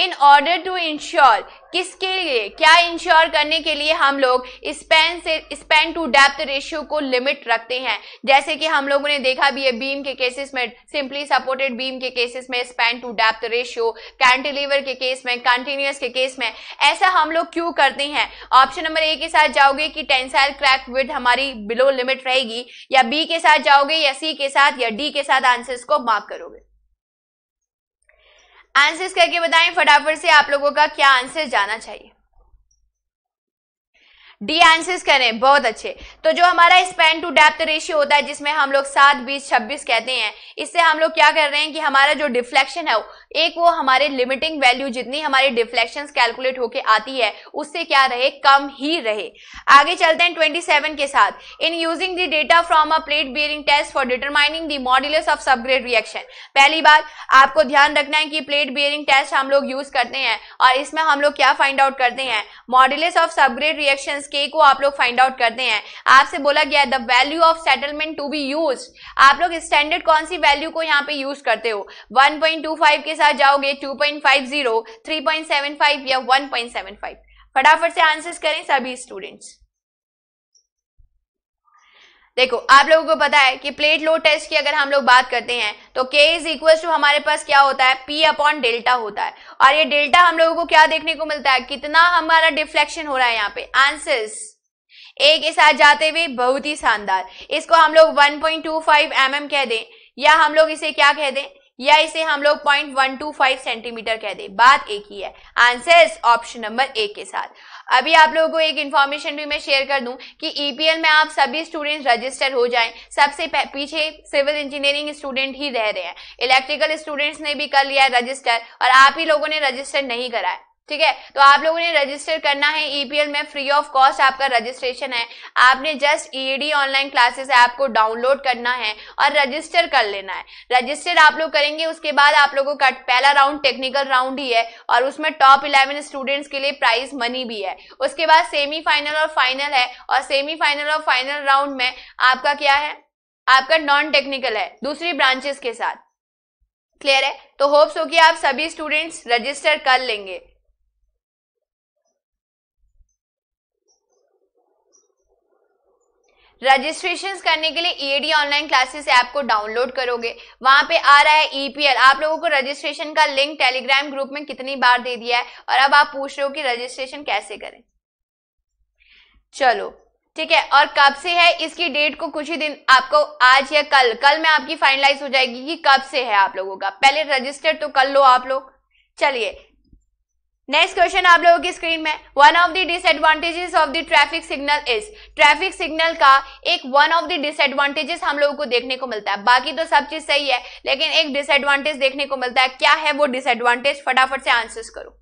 in order to ensure किसके लिए क्या इंश्योर करने के लिए हम लोग स्पेन से स्पेन टू डेप्थ रेशियो को लिमिट रखते हैं जैसे कि हम लोगों ने देखा भी है बीम के केसेस में सिंपली सपोर्टेड बीम के केसेस में span to depth ratio cantilever के केस में कंटिन्यूस के केस में ऐसा हम लोग क्यों करते हैं ऑप्शन नंबर ए के साथ जाओगे कि टेंसाइल क्रैक विद हमारी बिलो लिमिट रहेगी या बी के साथ जाओगे या सी के साथ या डी के साथ आंसर्स को मार्क करोगे आंसर्स करके बताएं फटाफट से आप लोगों का क्या आंसर जाना चाहिए डी आंसर्स करें बहुत अच्छे तो जो हमारा स्पेन टू डेप्थ रेशियो होता है जिसमें हम लोग सात बीस छब्बीस कहते हैं इससे हम लोग क्या कर रहे हैं कि हमारा जो डिफ्लेक्शन है एक वो हमारे लिमिटिंग वैल्यू जितनी हमारी डिफ्लेक्शन कैलकुलेट होके आती है उससे क्या रहे कम ही रहे आगे चलते हैं 27 के साथ in using the data from a plate bearing test for determining the modulus of subgrade reaction पहली बार आपको ध्यान रखना है कि प्लेट बियरिंग टेस्ट हम लोग यूज करते हैं और इसमें हम लोग क्या फाइंड आउट करते हैं मॉड्यूलस ऑफ सबग्रेड रिएक्शन के को आप लोग फाइंड आउट करते हैं आपसे बोला गया the value of settlement to be use आप लोग स्टैंडर्ड कौन सी वैल्यू को यहाँ पे यूज करते हो 1.25 के साथ जाओगे 2.50, 3.75 या 1.75 फटाफट से आंसर्स करें सभी स्टूडेंट्स देखो आप लोगों को पता है कि प्लेट लोड टेस्ट की अगर हम लोग बात करते हैं तो के इज इक्वल टू हमारे पास क्या होता है पी अपॉन डेल्टा होता है और ये डेल्टा हम लोगों को क्या देखने को मिलता है कितना हमारा डिफ्लेक्शन हो रहा है यहाँ पे आंसर्स ए के साथ जाते हुए बहुत ही शानदार इसको हम लोग वन पॉइंट एम कह दें या हम लोग इसे क्या कह दें या इसे हम लोग 0.125 सेंटीमीटर कह दें बात एक ही है आंसर ऑप्शन नंबर ए के साथ अभी आप लोगों को एक इन्फॉर्मेशन भी मैं शेयर कर दूं कि ईपीएल e में आप सभी स्टूडेंट रजिस्टर हो जाएं सबसे पीछे सिविल इंजीनियरिंग स्टूडेंट ही रह रहे हैं इलेक्ट्रिकल स्टूडेंट्स ने भी कर लिया है रजिस्टर और आप ही लोगों ने रजिस्टर नहीं करा है ठीक है तो आप लोगों ने रजिस्टर करना है ईपीएल e में फ्री ऑफ कॉस्ट आपका रजिस्ट्रेशन है आपने just ED online classes app को डाउनलोड करना है और रजिस्टर कर लेना है रजिस्टर आप लोग करेंगे उसके बाद आप लोगों का पहला राउंड टेक्निकल राउंड ही है और उसमें टॉप इलेवन स्टूडेंट्स के लिए प्राइज मनी भी है उसके बाद सेमीफाइनल और फाइनल है और सेमीफाइनल और फाइनल राउंड में आपका क्या है आपका नॉन टेक्निकल है दूसरी ब्रांचेस के साथ क्लियर है तो होप्स हो कि आप सभी स्टूडेंट्स रजिस्टर कर लेंगे रजिस्ट्रेशन करने के लिए ईएडी ऑनलाइन क्लासेस ऐप को डाउनलोड करोगे वहां पे आ रहा है ईपीएल e आप लोगों को रजिस्ट्रेशन का लिंक टेलीग्राम ग्रुप में कितनी बार दे दिया है और अब आप पूछ रहे हो कि रजिस्ट्रेशन कैसे करें चलो ठीक है और कब से है इसकी डेट को कुछ ही दिन आपको आज या कल कल में आपकी फाइनलाइज हो जाएगी कि कब से है आप लोगों का पहले रजिस्टर तो कर लो आप लोग चलिए नेक्स्ट क्वेश्चन आप लोगों की स्क्रीन में one of the disadvantages of the traffic signal is traffic signal का एक वन ऑफ द डिसएडवांटेजेस हम लोगों को देखने को मिलता है बाकी तो सब चीज सही है लेकिन एक डिसएडवांटेज देखने को मिलता है क्या है वो डिसएडवांटेज फटाफट से आंसर्स करो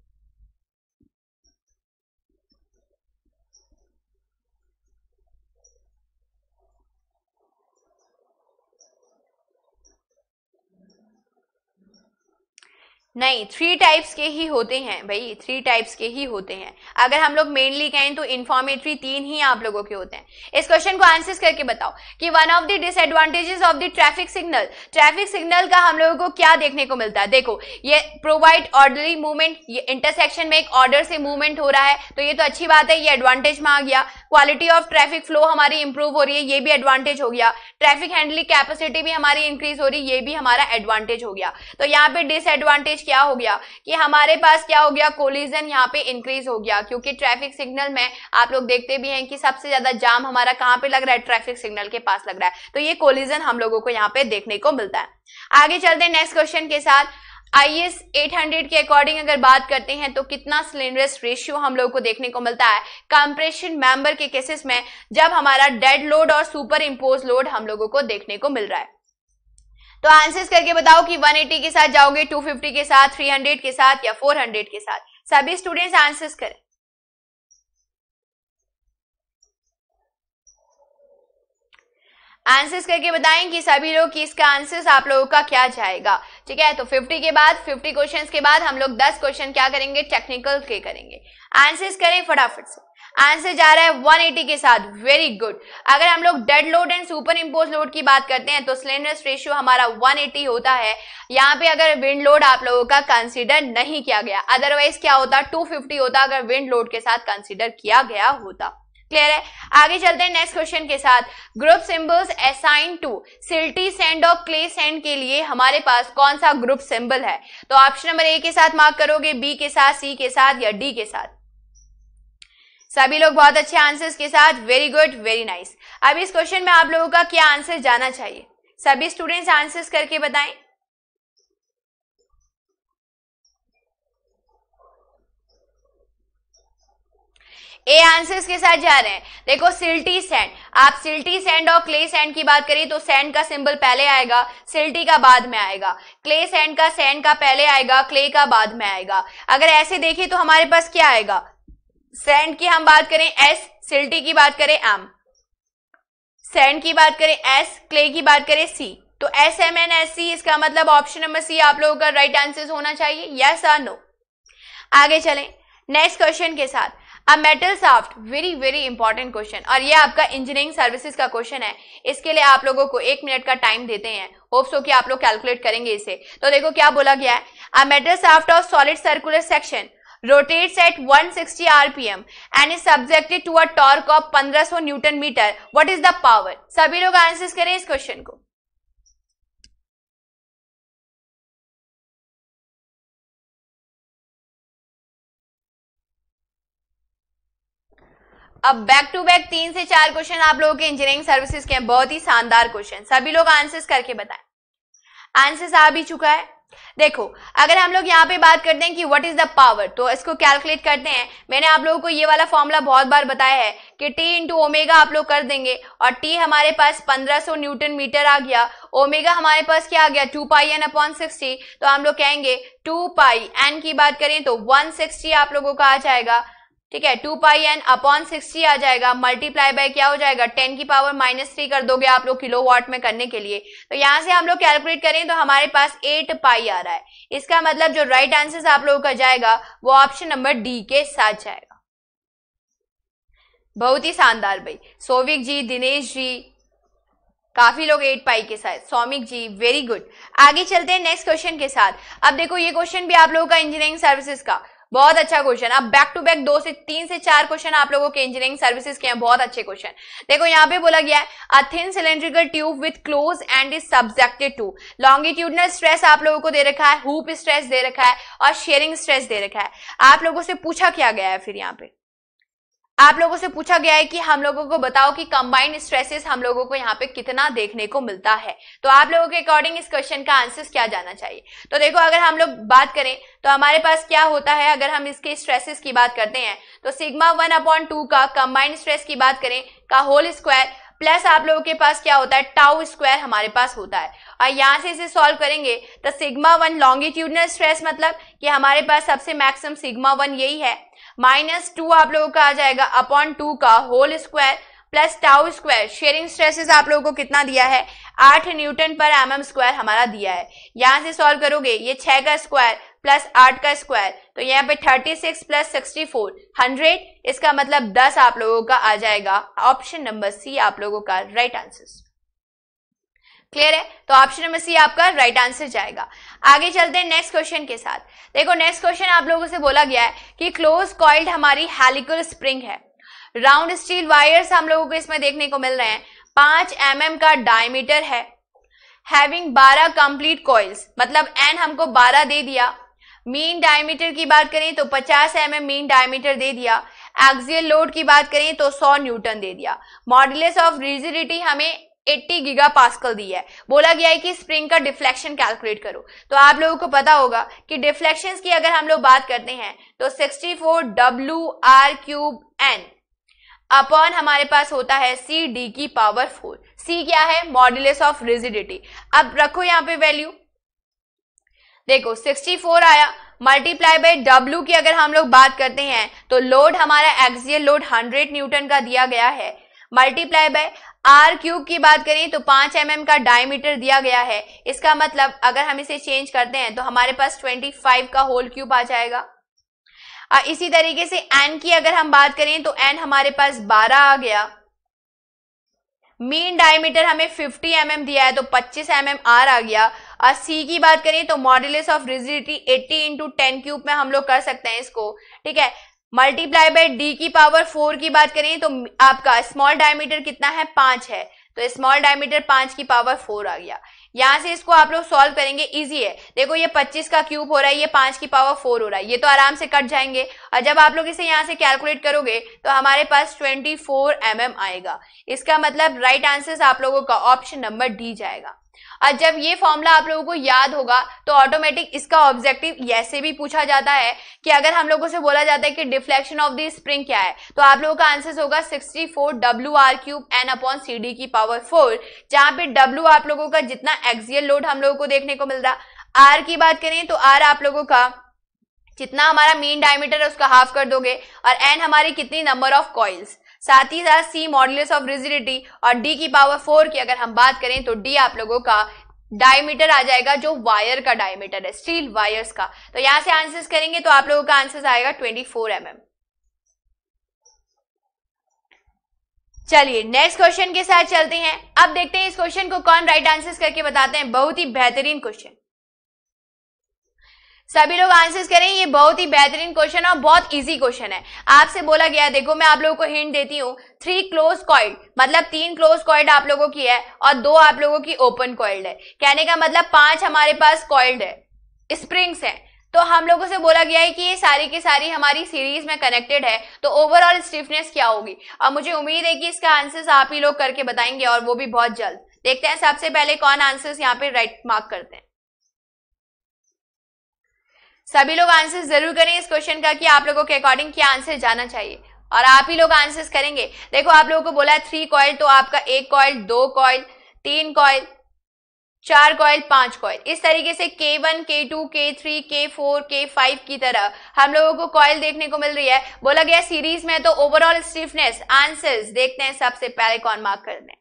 नहीं थ्री टाइप्स के ही होते हैं भाई थ्री टाइप्स के ही होते हैं अगर हम लोग मेनली कहें तो इन्फॉर्मेटरी तीन ही आप लोगों के होते हैं इस क्वेश्चन को आंसर करके बताओ कि one of the disadvantages of the traffic signal traffic signal का हम लोगों को क्या देखने को मिलता है देखो ये प्रोवाइड ऑर्डरली मूवमेंट ये इंटरसेक्शन में एक ऑर्डर से मूवमेंट हो रहा है तो ये तो अच्छी बात है ये एडवांटेज में आ गया क्वालिटी ऑफ ट्रैफिक फ्लो हमारी इंप्रूव हो रही है ये भी एडवांटेज हो गया ट्रैफिक हैंडलिंग कैपेसिटी भी हमारी इंक्रीज हो रही है ये भी हमारा एडवांटेज हो गया तो यहाँ पे डिसएडवांटेज क्या हो गया कि हमारे पास क्या हो गया कोलिजन यहाँ पे इंक्रीज हो गया क्योंकि ट्रैफिक सिग्नल में आप लोग देखते भी हैं कि सबसे ज्यादा जाम हमारा कहाँ पे लग रहा है ट्रैफिक सिग्नल के पास लग रहा है तो ये कोलिजन हम लोगों को यहाँ पे देखने को मिलता है आगे चलते हैं नेक्स्ट क्वेश्चन के साथ आई एस एट हंड्रेड के अकॉर्डिंग अगर बात करते हैं तो कितना सिलेंडरस रेशियो हम लोग को देखने को मिलता है कंप्रेशन मेंबर के केसेस में जब हमारा डेड लोड और सुपर इम्पोज लोड हम लोगों को देखने को मिल रहा है तो आंसर्स करके बताओ कि 180 के साथ जाओगे 250 के साथ 300 के साथ या 400 के साथ सभी स्टूडेंट्स आंसर्स करें आंसर्स करके बताएं कि सभी लोग कि इसका आंसर्स आप लोगों का क्या जाएगा ठीक है तो 50 के बाद 50 क्वेश्चंस के बाद हम लोग 10 क्वेश्चन क्या करेंगे टेक्निकल के करेंगे आंसर्स करें फटाफट से आंसर जा रहा है 180 के साथ वेरी गुड अगर हम लोग dead load and superimpose load की बात करते हैं तो सिलेंडर रेशियो हमारा 180 होता है यहाँ पे अगर विंड लोड आप लोगों का कंसीडर नहीं किया गया अदरवाइज क्या होता 250 होता अगर विंड लोड के साथ कंसीडर किया गया होता क्लियर है आगे चलते हैं नेक्स्ट क्वेश्चन के साथ group symbols assign to silty sand और क्ले सेंड के लिए हमारे पास कौन सा ग्रुप सिंबल है तो ऑप्शन नंबर ए के साथ मार्क करोगे बी के साथ सी के साथ या डी के साथ सभी लोग बहुत अच्छे आंसर्स के साथ वेरी गुड वेरी नाइस अब इस क्वेश्चन में आप लोगों का क्या आंसर जाना चाहिए सभी स्टूडेंट्स आंसर्स करके बताएं ए आंसर्स के साथ जा रहे हैं देखो सिल्टी सैंड आप सिल्टी सैंड और क्ले सैंड की बात करें तो सैंड का सिंबल पहले आएगा सिल्टी का बाद में आएगा क्ले सैंड का सैंड का पहले आएगा क्ले का बाद में आएगा अगर ऐसे देखें तो हमारे पास क्या आएगा सैंड की हम बात करें एस सिल्टी की बात करें एम सैंड की बात करें एस क्ले की बात करें सी तो S M and S C इसका मतलब ऑप्शन नंबर सी आप लोगों का राइट आंसर होना चाहिए यस और नो आगे चलें नेक्स्ट क्वेश्चन के साथ अब metal shaft very very important question और ये आपका इंजीनियरिंग सर्विसेज का क्वेश्चन है इसके लिए आप लोगों को एक मिनट का टाइम देते हैं होप्स हो कि आप लोग कैलकुलेट करेंगे इसे तो देखो क्या बोला गया है a metal shaft of solid circular section R P 160 and is subjected to a a of पंद्रह 1500 newton metre what is the power सभी लोग आंसर करें इस क्वेश्चन को अब बैक टू बैक तीन से चार क्वेश्चन आप लोगों के इंजीनियरिंग सर्विसेज के हैं बहुत ही शानदार क्वेश्चन सभी लोग आंसर्स करके बताएं आंसर्स आ भी चुका है देखो अगर हम लोग यहाँ पे बात करते हैं कि व्हाट इज द पावर तो इसको कैलकुलेट करते हैं मैंने आप लोगों को ये वाला फॉर्मूला बहुत बार बताया है कि टी इंटू ओमेगा आप लोग कर देंगे और टी हमारे पास 1500 न्यूटन मीटर आ गया ओमेगा हमारे पास क्या आ गया two pi N upon sixty तो हम लोग कहेंगे टू पाई एन की बात करें तो वन सिक्सटी आप लोगों का आ जाएगा ठीक है two pi N upon sixty आ जाएगा मल्टीप्लाई बाय क्या हो जाएगा टेन की पावर माइनस थ्री कर दोगे आप लोग किलो वाट में करने के लिए तो यहाँ से हम लोग कैलकुलेट करें तो हमारे पास एट पाई आ रहा है इसका मतलब जो राइट right आंसर आप लोगों का जाएगा वो ऑप्शन नंबर डी के साथ जाएगा बहुत ही शानदार भाई सोविक जी दिनेश जी काफी लोग एट पाई के साथ सौमिक जी वेरी गुड आगे चलते हैं नेक्स्ट क्वेश्चन के साथ अब देखो ये क्वेश्चन भी आप लोगों का इंजीनियरिंग सर्विसेज का बहुत अच्छा क्वेश्चन अब बैक टू बैक दो से तीन से चार क्वेश्चन आप लोगों के इंजीनियरिंग सर्विसेज के हैं बहुत अच्छे क्वेश्चन देखो यहाँ पे बोला गया है a thin cylindrical tube with close end is subjected to longitudinal stress आप लोगों को दे रखा है हुप स्ट्रेस दे रखा है और शेयरिंग स्ट्रेस दे रखा है आप लोगों से पूछा क्या गया है फिर यहाँ पे आप लोगों से पूछा गया है कि हम लोगों को बताओ कि कंबाइंड स्ट्रेसेस हम लोगों को यहाँ पे कितना देखने को मिलता है तो आप लोगों के अकॉर्डिंग इस क्वेश्चन का आंसर क्या जाना चाहिए तो देखो अगर हम लोग बात करें तो हमारे पास क्या होता है अगर हम इसके स्ट्रेसेस की बात करते हैं तो सिग्मा वन अपॉन टू का कंबाइंड स्ट्रेस की बात करें का होल स्क्वायर प्लस आप लोगों के पास क्या होता है टाउ स्क्वायर हमारे पास होता है और यहाँ से इसे सॉल्व करेंगे तो सिग्मा वन लॉन्गिट्यूडनल स्ट्रेस मतलब कि हमारे पास सबसे मैक्सिमम सिग्मा वन यही है माइनस टू आप लोगों का आ जाएगा अपॉन टू का whole square plus tau square shearing stresses आप लोगों को कितना दिया है आठ न्यूटन पर एम एम स्क्वायर हमारा दिया है यहाँ से सॉल्व करोगे ये छह का स्क्वायर प्लस आठ का स्क्वायर तो यहाँ पे thirty six plus sixty four hundred इसका मतलब दस आप लोगों का आ जाएगा ऑप्शन नंबर सी आप लोगों का राइट right आंसर क्लियर है तो ऑप्शन नंबर सी आपका राइट right आंसर जाएगा आगे चलते हैं नेक्स्ट क्वेश्चन के साथ देखो नेक्स्ट क्वेश्चन आप लोगों से बोला गया है कि क्लोज कॉइल्ड हमारी हेलिकल स्प्रिंग है राउंड स्टील वायर्स हम लोगों को इसमें देखने को मिल रहे हैं पांच एम mm का डायमीटर है हैविंग बारह कंप्लीट कॉइल्स मतलब एन हमको बारह दे दिया मीन डायमीटर की बात करें तो पचास एम एम मीन डायमीटर दे दिया एक्सियल लोड की बात करें तो 100 न्यूटन दे दिया मॉडुलस ऑफ रिजिडिटी हमें 80 गीगा पास्कल दी है बोला गया है कि स्प्रिंग का डिफ्लेक्शन कैलकुलेट करो तो आप लोगों को पता होगा कि डिफ्लेक्शन की अगर हम लोग बात करते हैं तो 64 four W R cube N upon हमारे पास होता है सी डी की पावर फोर सी क्या है मॉड्यूलस ऑफ रिजिडिटी अब रखो यहां पे वैल्यू देखो 64 आया मल्टीप्लाई बाय डब्ल्यू की अगर हम लोग बात करते हैं तो लोड हमारा एक्सियल लोड 100 न्यूटन का दिया गया है मल्टीप्लाई बाय आर क्यूब की बात करें तो पांच एम mm का डायमीटर दिया गया है इसका मतलब अगर हम इसे चेंज करते हैं तो हमारे पास ट्वेंटी फाइव का होल क्यूब आ जाएगा इसी तरीके से एन की अगर हम बात करें तो एन हमारे पास बारह आ गया मीन डायमीटर हमें फिफ्टी एम mm दिया है तो पच्चीस एम mm आर आ गया और सी की बात करें तो model of rigidity eighty into ten cube में हम लोग कर सकते हैं इसको ठीक है मल्टीप्लाई बाय डी की पावर फोर की बात करें तो आपका स्मॉल डायमीटर कितना है पांच है तो स्मॉल डायमीटर पांच की पावर फोर आ गया यहां से इसको आप लोग सॉल्व करेंगे इजी है देखो ये पच्चीस का क्यूब हो रहा है ये पांच की पावर फोर हो रहा है ये तो आराम से कट जाएंगे और जब आप लोग इसे यहां से कैलकुलेट करोगे तो हमारे पास ट्वेंटी फोर mm आएगा इसका मतलब राइट right आंसर आप लोगों का ऑप्शन नंबर डी जाएगा और जब ये फॉर्मूला आप लोगों को याद होगा तो ऑटोमेटिक इसका ऑब्जेक्टिव ऐसे भी पूछा जाता है कि अगर हम लोगों से बोला जाता है कि डिफ्लेक्शन ऑफ द स्प्रिंग क्या है तो आप लोगों का आंसर होगा sixty four W R cube N upon C D की पावर फोर जहां पे डब्ल्यू आप लोगों का जितना एक्सियल लोड हम लोगों को देखने को मिल रहा आर की बात करें तो आर आप लोगों का जितना हमारा मेन डायमीटर है उसका हाफ कर दोगे और एन हमारी कितनी नंबर ऑफ कॉइल्स साथ ही साथ सी मॉडल्स ऑफ रिजिडिटी और डी की पावर फोर की अगर हम बात करें तो डी आप लोगों का डायमीटर आ जाएगा जो वायर का डायमीटर है स्टील वायर्स का तो यहां से आंसर्स करेंगे तो आप लोगों का आंसर आएगा 24 फोर mm. चलिए नेक्स्ट क्वेश्चन के साथ चलते हैं अब देखते हैं इस क्वेश्चन को कौन राइट right आंसर्स करके बताते हैं बहुत ही बेहतरीन क्वेश्चन सभी लोग आंसर्स करें ये बहुत ही बेहतरीन क्वेश्चन है और बहुत इजी क्वेश्चन है आपसे बोला गया है देखो मैं आप लोगों को हिंट देती हूँ थ्री क्लोज कॉइल्ड मतलब तीन क्लोज कॉइल्ड आप लोगों की है और दो आप लोगों की ओपन कॉइल्ड है कहने का मतलब पांच हमारे पास कॉइल्ड है स्प्रिंग्स है तो हम लोगों से बोला गया है कि ये सारी की सारी हमारी सीरीज में कनेक्टेड है तो ओवरऑल स्टिफनेस क्या होगी और मुझे उम्मीद है कि इसका आंसर्स आप ही लोग करके बताएंगे और वो भी बहुत जल्द देखते हैं सबसे पहले कौन आंसर्स यहाँ पे राइट मार्क करते हैं सभी लोग आंसर जरूर करें इस क्वेश्चन का कि आप लोगों के अकॉर्डिंग क्या आंसर जाना चाहिए और आप ही लोग आंसर्स करेंगे देखो आप लोगों को बोला है थ्री कॉयल तो आपका एक कॉयल दो कॉयल तीन कॉयल चार कॉयल पांच कॉयल इस तरीके से के वन के टू के थ्री के फोर के फाइव की तरह हम लोगों को कॉयल देखने को मिल रही है बोला गया सीरीज में तो ओवरऑल स्टिफनेस आंसर्स देखते हैं सबसे पहले कौन मार्क करने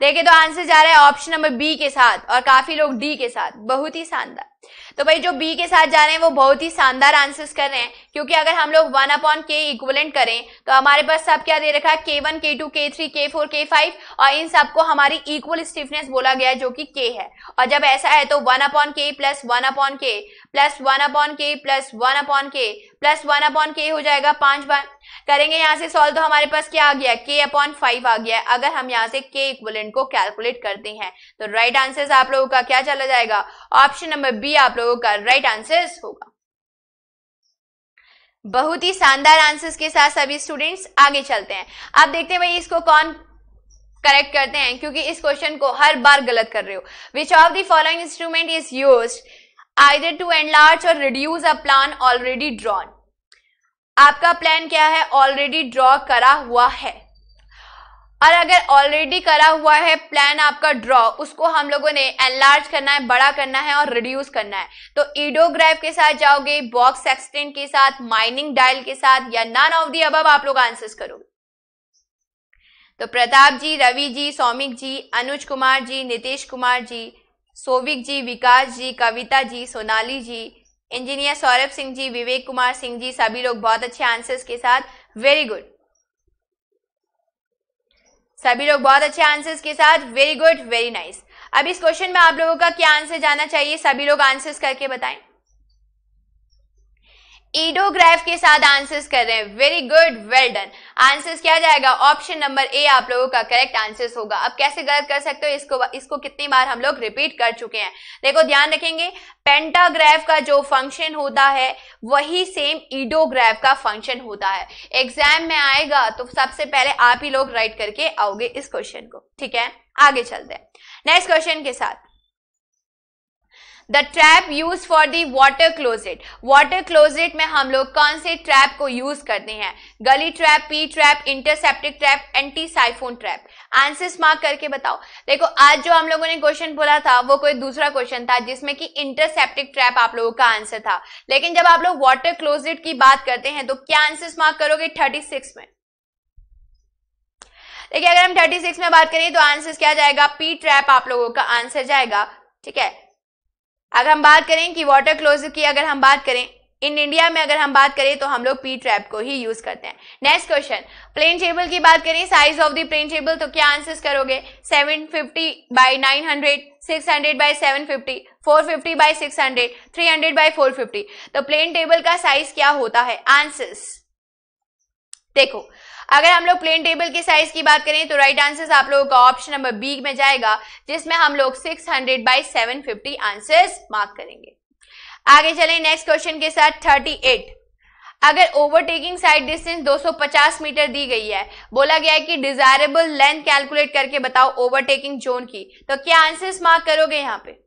देखे तो आंसर जा रहा है ऑप्शन नंबर बी के साथ और काफी लोग डी के साथ बहुत ही शानदार तो भाई जो बी के साथ जा रहे हैं वो बहुत ही शानदार आंसर्स कर रहे हैं क्योंकि अगर हम लोग वन अपॉन के इक्वलेंट करें तो हमारे पास सब क्या दे रखा है के वन के टू के थ्री के फोर के फाइव और इन सबको हमारी इक्वल स्टिफनेस बोला गया है जो कि के है और जब ऐसा है तो one upon K plus one upon K plus one upon K plus one upon K plus one upon K हो जाएगा पांच बार करेंगे यहाँ से सॉल्व तो हमारे पास क्या आ गया के अपॉन फाइव आ गया अगर हम यहाँ से के इक्वलेंट को कैलकुलेट करते हैं तो राइट आंसर आप लोगों का क्या चला जाएगा ऑप्शन नंबर बी आप लोगों का राइट आंसर होगा बहुत ही शानदार आंसर्स के साथ सभी स्टूडेंट्स आगे चलते हैं आप देखते हैं भाई इसको कौन करेक्ट करते हैं क्योंकि इस क्वेश्चन को हर बार गलत कर रहे हो which of the following instrument is use either to enlarge or reduce a plan already drawn आपका प्लान क्या है ऑलरेडी ड्रॉ करा हुआ है और अगर ऑलरेडी करा हुआ है प्लान आपका ड्रॉ उसको हम लोगों ने एनलार्ज करना है बड़ा करना है और रिड्यूस करना है तो ईडोग्राफ के साथ जाओगे बॉक्स एक्सटेंट के साथ माइनिंग डायल के साथ या नन ऑफ दी अब आप लोग आंसर्स करोगे तो प्रताप जी रवि जी सौमिक जी अनुज कुमार जी नितेश कुमार जी सोविक जी विकास जी कविता जी सोनाली जी इंजीनियर सौरभ सिंह जी विवेक कुमार सिंह जी सभी लोग बहुत अच्छे आंसर्स के साथ वेरी गुड सभी लोग बहुत अच्छे आंसर्स के साथ वेरी गुड वेरी नाइस अब इस क्वेश्चन में आप लोगों का क्या आंसर जाना चाहिए सभी लोग आंसर्स करके बताएं ईडोग्राफ के साथ आंसर्स कर रहे हैं very good well done answers क्या जाएगा ऑप्शन नंबर ए आप लोगों का करेक्ट आंसर्स होगा अब कैसे गलत कर सकते हो इसको इसको कितनी बार हम लोग रिपीट कर चुके हैं देखो ध्यान रखेंगे पेंटाग्राफ का जो फंक्शन होता है वही सेम ईडोग्राफ का फंक्शन होता है एग्जाम में आएगा तो सबसे पहले आप ही लोग राइट करके आओगे इस क्वेश्चन को ठीक है आगे चलते हैं नेक्स्ट क्वेश्चन के साथ the trap use for the water closet water closet में हम लोग कौन से ट्रैप को यूज करते हैं gully trap P trap intercepting trap anti siphon trap answers mark करके बताओ देखो आज जो हम लोगों ने क्वेश्चन बोला था वो कोई दूसरा क्वेश्चन था जिसमें कि इंटरसेप्टिक ट्रैप आप लोगों का आंसर था लेकिन जब आप लोग वाटर क्लोजेट की बात करते हैं तो क्या आंसर्स मार्क करोगे थर्टी सिक्स में देखिए अगर हम थर्टी सिक्स में बात करें तो आंसर क्या जाएगा पी ट्रैप आप लोगों का आंसर जाएगा ठीक है अगर हम बात करें कि वाटर क्लोजर की अगर हम बात करें इन इंडिया में अगर हम बात करें तो हम लोग पी ट्रैप को ही यूज करते हैं नेक्स्ट क्वेश्चन प्लेन टेबल की बात करें size of the plane table तो क्या आंसर्स करोगे 750 fifty by nine hundred six hundred by seven fifty four fifty by six hundred three hundred by four fifty तो प्लेन टेबल का साइज क्या होता है आंसर्स देखो अगर हम लोग प्लेन टेबल के साइज की बात करें तो राइट आंसर आप लोगों का ऑप्शन नंबर बी में जाएगा जिसमें हम लोग six hundred by seven fifty answers mark करेंगे आगे चले नेक्स्ट क्वेश्चन के साथ थर्टी एट अगर ओवरटेकिंग साइड डिस्टेंस 250 मीटर दी गई है बोला गया है कि डिजायरेबल लेंथ कैलकुलेट करके बताओ ओवरटेकिंग जोन की तो क्या आंसर्स मार्क करोगे यहाँ पे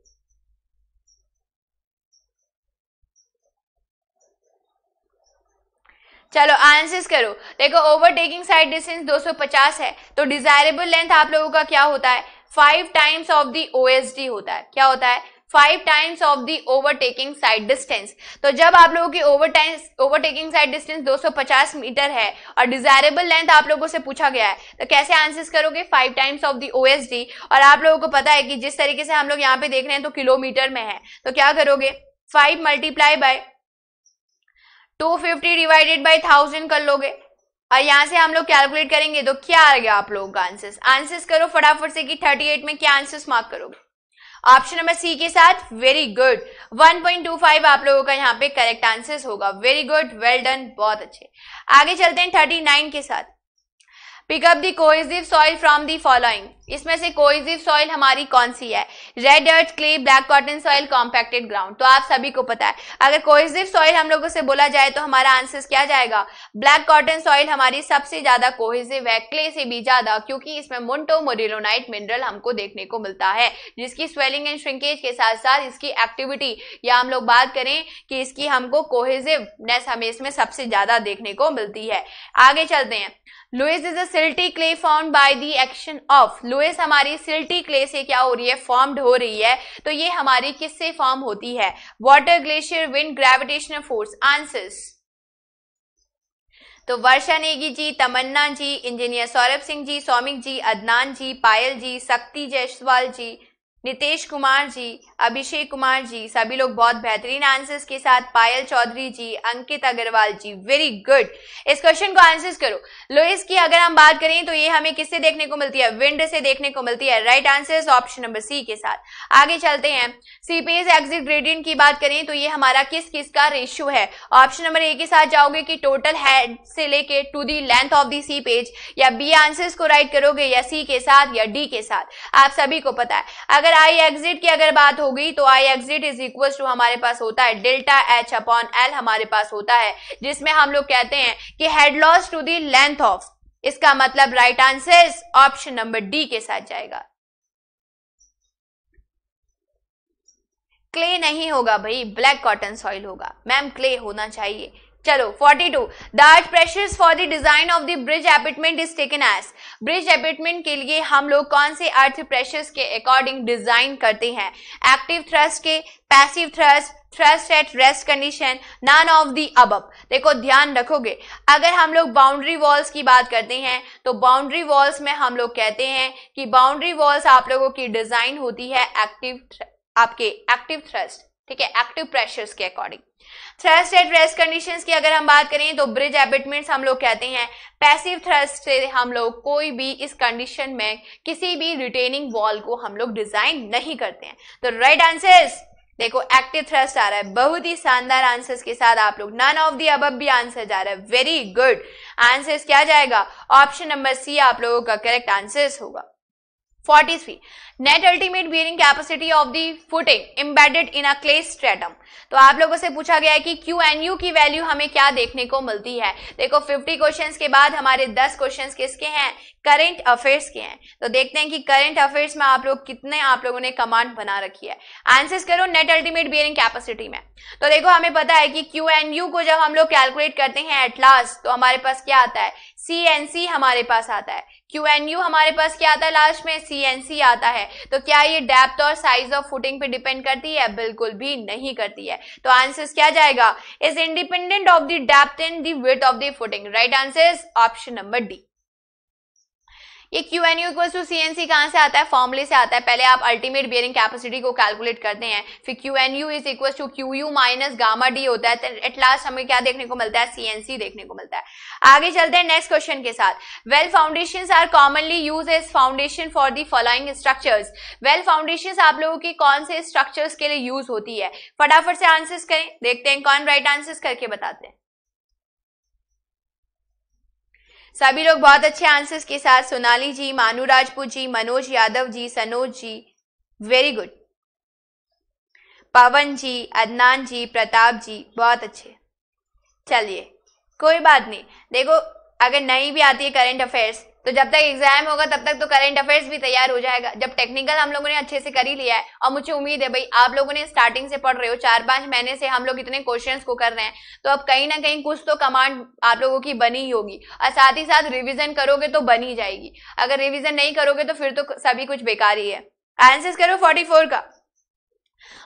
चलो आंसर्स करो देखो ओवरटेकिंग साइड डिस्टेंस 250 है तो डिजायरेबल लेंथ आप लोगों का क्या होता है five times of the O होता है क्या होता है five times of the overtaking sight distance तो जब आप लोगों की over overtaking sight distance 250 metre है और डिजायरेबल लेंथ आप लोगों से पूछा गया है तो कैसे आंसर्स करोगे five times of the O और आप लोगों को पता है कि जिस तरीके से हम लोग यहाँ पे देख रहे हैं तो किलोमीटर में है तो क्या करोगे five multiply by two fifty divided by thousand कर लोगे और यहाँ से हम लोग कैलकुलेट करेंगे तो क्या आ गया आप लोगों का आंसर्स आंसर्स करो फटाफट से कि एट में क्या आंसर्स मार्क करोगे ऑप्शन नंबर सी के साथ वेरी गुड 1.25 आप लोगों का यहाँ पे करेक्ट आंसर्स होगा वेरी गुड वेल डन बहुत अच्छे आगे चलते हैं 39 के साथ pickup the cohesive soil from the following इसमें से कोइजिव सॉइल हमारी कौन सी है red earth clay black cotton soil compacted ground तो आप सभी को पता है अगर कोइजिव सॉइल हम लोगों से बोला जाए तो हमारा आंसर क्या जाएगा ब्लैक कॉटन सॉइल हमारी सबसे ज्यादा कोहिजिव है क्ले से भी ज्यादा क्योंकि इसमें मुंटो मोरिलोनाइट मिनरल हमको देखने को मिलता है जिसकी स्वेलिंग एंड श्रिंकेज के साथ साथ इसकी एक्टिविटी या हम लोग बात करें कि इसकी हमको कोहिजिवनेस हमें इसमें सबसे ज्यादा देखने को मिलती है आगे चलते हैं loess is a silty clay form by the action of loess हमारी सिल्टी क्ले से क्या हो रही है फॉर्म्ड हो रही है तो ये हमारी किससे फॉर्म होती है water glacier wind gravitational force answers तो वर्षा नेगी जी तमन्ना जी इंजीनियर सौरभ सिंह जी सौमिक जी अदनान जी पायल जी शक्ति जयसवाल जी नितेश कुमार जी अभिषेक कुमार जी सभी लोग बहुत बेहतरीन आंसर्स के साथ पायल चौधरी जी अंकित अग्रवाल जी वेरी गुड इस क्वेश्चन को आंसर्स करो लोइस की अगर हम बात करें तो ये हमें किससे देखने को मिलती है विंड से देखने को मिलती है right answer option number C के साथ आगे चलते हैं सीपीएस एग्जिट ग्रेडियंट की बात करें तो ये हमारा किस किस का रेशियो है ऑप्शन नंबर ए के साथ जाओगे की टोटल हेड से लेके to the length of the seepage या बी आंसर्स को राइट करोगे या सी के साथ या डी के साथ आप सभी को पता है अगर अगर आई एग्जिट की अगर बात हो गई तो I exit is equal to हमारे पास होता है डेल्टा एच अपॉन एल हमारे पास होता है जिसमें हम लोग कहते हैं कि head loss to the length of इसका मतलब right answer option number D के साथ जाएगा क्ले नहीं होगा भाई ब्लैक कॉटन सॉइल होगा मैम क्ले होना चाहिए चलो 42 to that pressures for the design of the bridge abutment is taken as bridge abutment के लिए हम लोग कौन से अर्थ प्रेशर्स के अकॉर्डिंग डिजाइन करते हैं एक्टिव थ्रस्ट के passive thrust thrust at rest condition none of the अब देखो ध्यान रखोगे अगर हम लोग बाउंड्री वॉल्स की बात करते हैं तो बाउंड्री वॉल्स में हम लोग कहते हैं कि बाउंड्री वॉल्स आप लोगों की डिजाइन होती है एक्टिव आपके एक्टिव थ्रस्ट ठीक है एक्टिव प्रेशर्स के according thrust at rest conditions की अगर हम बात करें तो ब्रिज एबिटमेंट्स हम लोग कहते हैं पैसिव थ्रस्ट से हम लोग कोई भी इस कंडीशन में किसी भी रिटेनिंग वॉल को हम लोग डिजाइन नहीं करते हैं तो राइट आंसर देखो एक्टिव थ्रस्ट आ रहा है बहुत ही शानदार आंसर्स के साथ आप लोग नन ऑफ दी अब भी आंसर जा रहा है वेरी गुड आंसर्स क्या जाएगा ऑप्शन नंबर सी आप लोगों का करेक्ट आंसर्स होगा 43 net ultimate bearing capacity of the footing embedded in a clay stratum तो आप लोगों से पूछा गया है कि क्यू एन यू की वैल्यू हमें क्या देखने को मिलती है देखो 50 क्वेश्चंस के बाद हमारे 10 क्वेश्चंस किसके हैं करंट अफेयर्स के हैं तो देखते हैं कि करंट अफेयर्स में आप लोग कितने आप लोगों ने कमांड बना रखी है आंसर्स करो नेट अल्टीमेट बियरिंग कैपेसिटी में तो देखो हमें पता है कि क्यू एन यू को जब हम लोग कैलकुलेट करते हैं एट लास्ट तो हमारे पास क्या आता है सी एन सी हमारे पास आता है क्यू एन यू हमारे पास क्या आता है लास्ट में सी एन सी आता है तो क्या ये डेप्थ और साइज ऑफ फुटिंग पे डिपेंड करती है बिल्कुल भी नहीं करती है तो आंसर क्या जाएगा is independent of the depth and the width of the footing right answer option number D ये Q N U equal to C N C कहाँ से आता है फॉर्मूले से आता है पहले आप अल्टीमेट बियरिंग कैपेसिटी को कैलकुलेट करते हैं फिर Q N U is equal to Q U minus gamma D होता है एट लास्ट हमें क्या देखने को मिलता है सी एन सी देखने को मिलता है आगे चलते हैं नेक्स्ट क्वेश्चन के साथ well foundation are commonly use as foundation for the following structures well foundation आप लोगों की कौन से स्ट्रक्चर्स के लिए यूज होती है फटाफट से आंसर्स करें देखते हैं कौन राइट right आंसर्स करके बताते हैं सभी लोग बहुत अच्छे आंसर्स के साथ सोनाली जी मानू राजपूत जी मनोज यादव जी सनोज जी वेरी गुड पवन जी अदनान जी प्रताप जी बहुत अच्छे चलिए कोई बात नहीं देखो अगर नहीं भी आती है करंट अफेयर्स तो जब तक एग्जाम होगा तब तक तो करेंट अफेयर्स भी तैयार हो जाएगा जब टेक्निकल हम लोगों ने अच्छे से कर ही लिया है और मुझे उम्मीद है भाई आप लोगों ने स्टार्टिंग से पढ़ रहे हो चार पांच महीने से हम लोग इतने क्वेश्चंस को कर रहे हैं तो अब कहीं ना कहीं कुछ तो कमांड आप लोगों की बनी ही होगी और साथ ही साथ रिविजन करोगे तो बनी जाएगी अगर रिविजन नहीं करोगे तो फिर तो सभी कुछ बेकार ही है आंसर करो फोर्टी का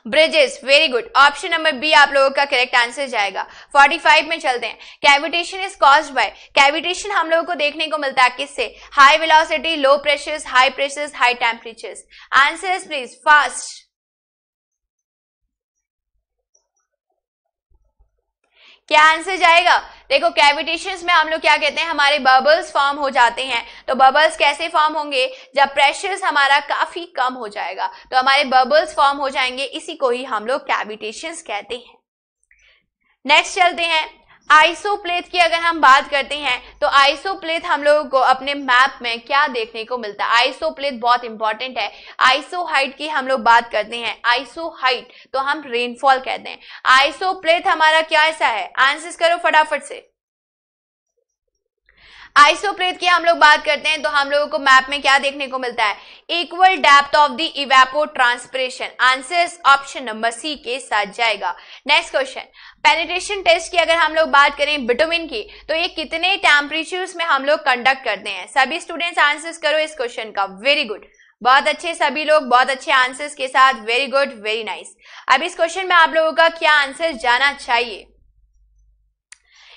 bridges very good option number B आप लोगों का करेक्ट आंसर जाएगा 45 में चलते हैं cavitation is cause by cavitation हम लोगों को देखने को मिलता है किससे high velocity low pressures high pressures high temperatures answer please fast क्या आंसर जाएगा देखो कैविटेशन में हम लोग क्या कहते हैं हमारे बबल्स फॉर्म हो जाते हैं तो बबल्स कैसे फॉर्म होंगे जब प्रेशर हमारा काफी कम हो जाएगा तो हमारे बबल्स फॉर्म हो जाएंगे इसी को ही हम लोग कैविटेशन कहते हैं नेक्स्ट चलते हैं आइसोप्लेथ की अगर हम बात करते हैं तो आइसोप्लेथ हम लोगों को अपने मैप में क्या देखने को मिलता है आइसोप्लेथ बहुत इंपॉर्टेंट है आइसो हाइट की हम लोग बात करते हैं आइसो हाइट तो हम रेनफॉल कहते हैं आइसोप्लेथ हमारा क्या ऐसा है आंसर करो फटाफट से आइसोप्रेत की हम लोग बात करते हैं तो हम लोगों को मैप में क्या देखने को मिलता है equal depth of the evapotranspiration answer option number C के साथ जाएगा नेक्स्ट क्वेश्चन पेनिट्रेशन टेस्ट की अगर हम लोग बात करें बिटोमिन की तो ये कितने टेम्परेचर्स में हम लोग कंडक्ट करते हैं सभी स्टूडेंट्स आंसर्स करो इस क्वेश्चन का वेरी गुड बहुत अच्छे सभी लोग बहुत अच्छे आंसर्स के साथ वेरी गुड वेरी नाइस अब इस क्वेश्चन में आप लोगों का क्या आंसर जाना चाहिए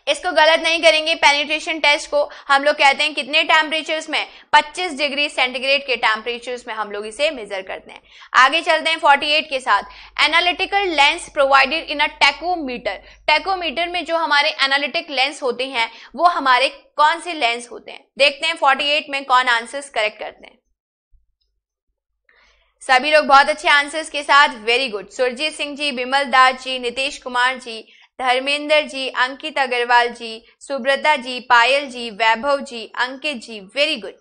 इसको गलत नहीं करेंगे पेनिट्रेशन टेस्ट को हम लोग कहते हैं कितने टेम्परेचर्स में 25 डिग्री सेंटीग्रेड के टेम्परेचर्स में हम लोग इसे मेजर करते हैं आगे चलते हैं 48 के साथ analytical lens provided in a tacheometer tacheometer में जो हमारे एनालिटिक लेंस होते हैं वो हमारे कौन से लेंस होते हैं देखते हैं एट में कौन आंसर्स करेक्ट करते हैं सभी लोग बहुत अच्छे आंसर्स के साथ very good Surjeet Singh ji Bimal Das ji Nitesh Kumar ji Dharmendra ji Ankit Agarwal ji Subrata ji Payal ji Vaibhav ji Ankit ji very good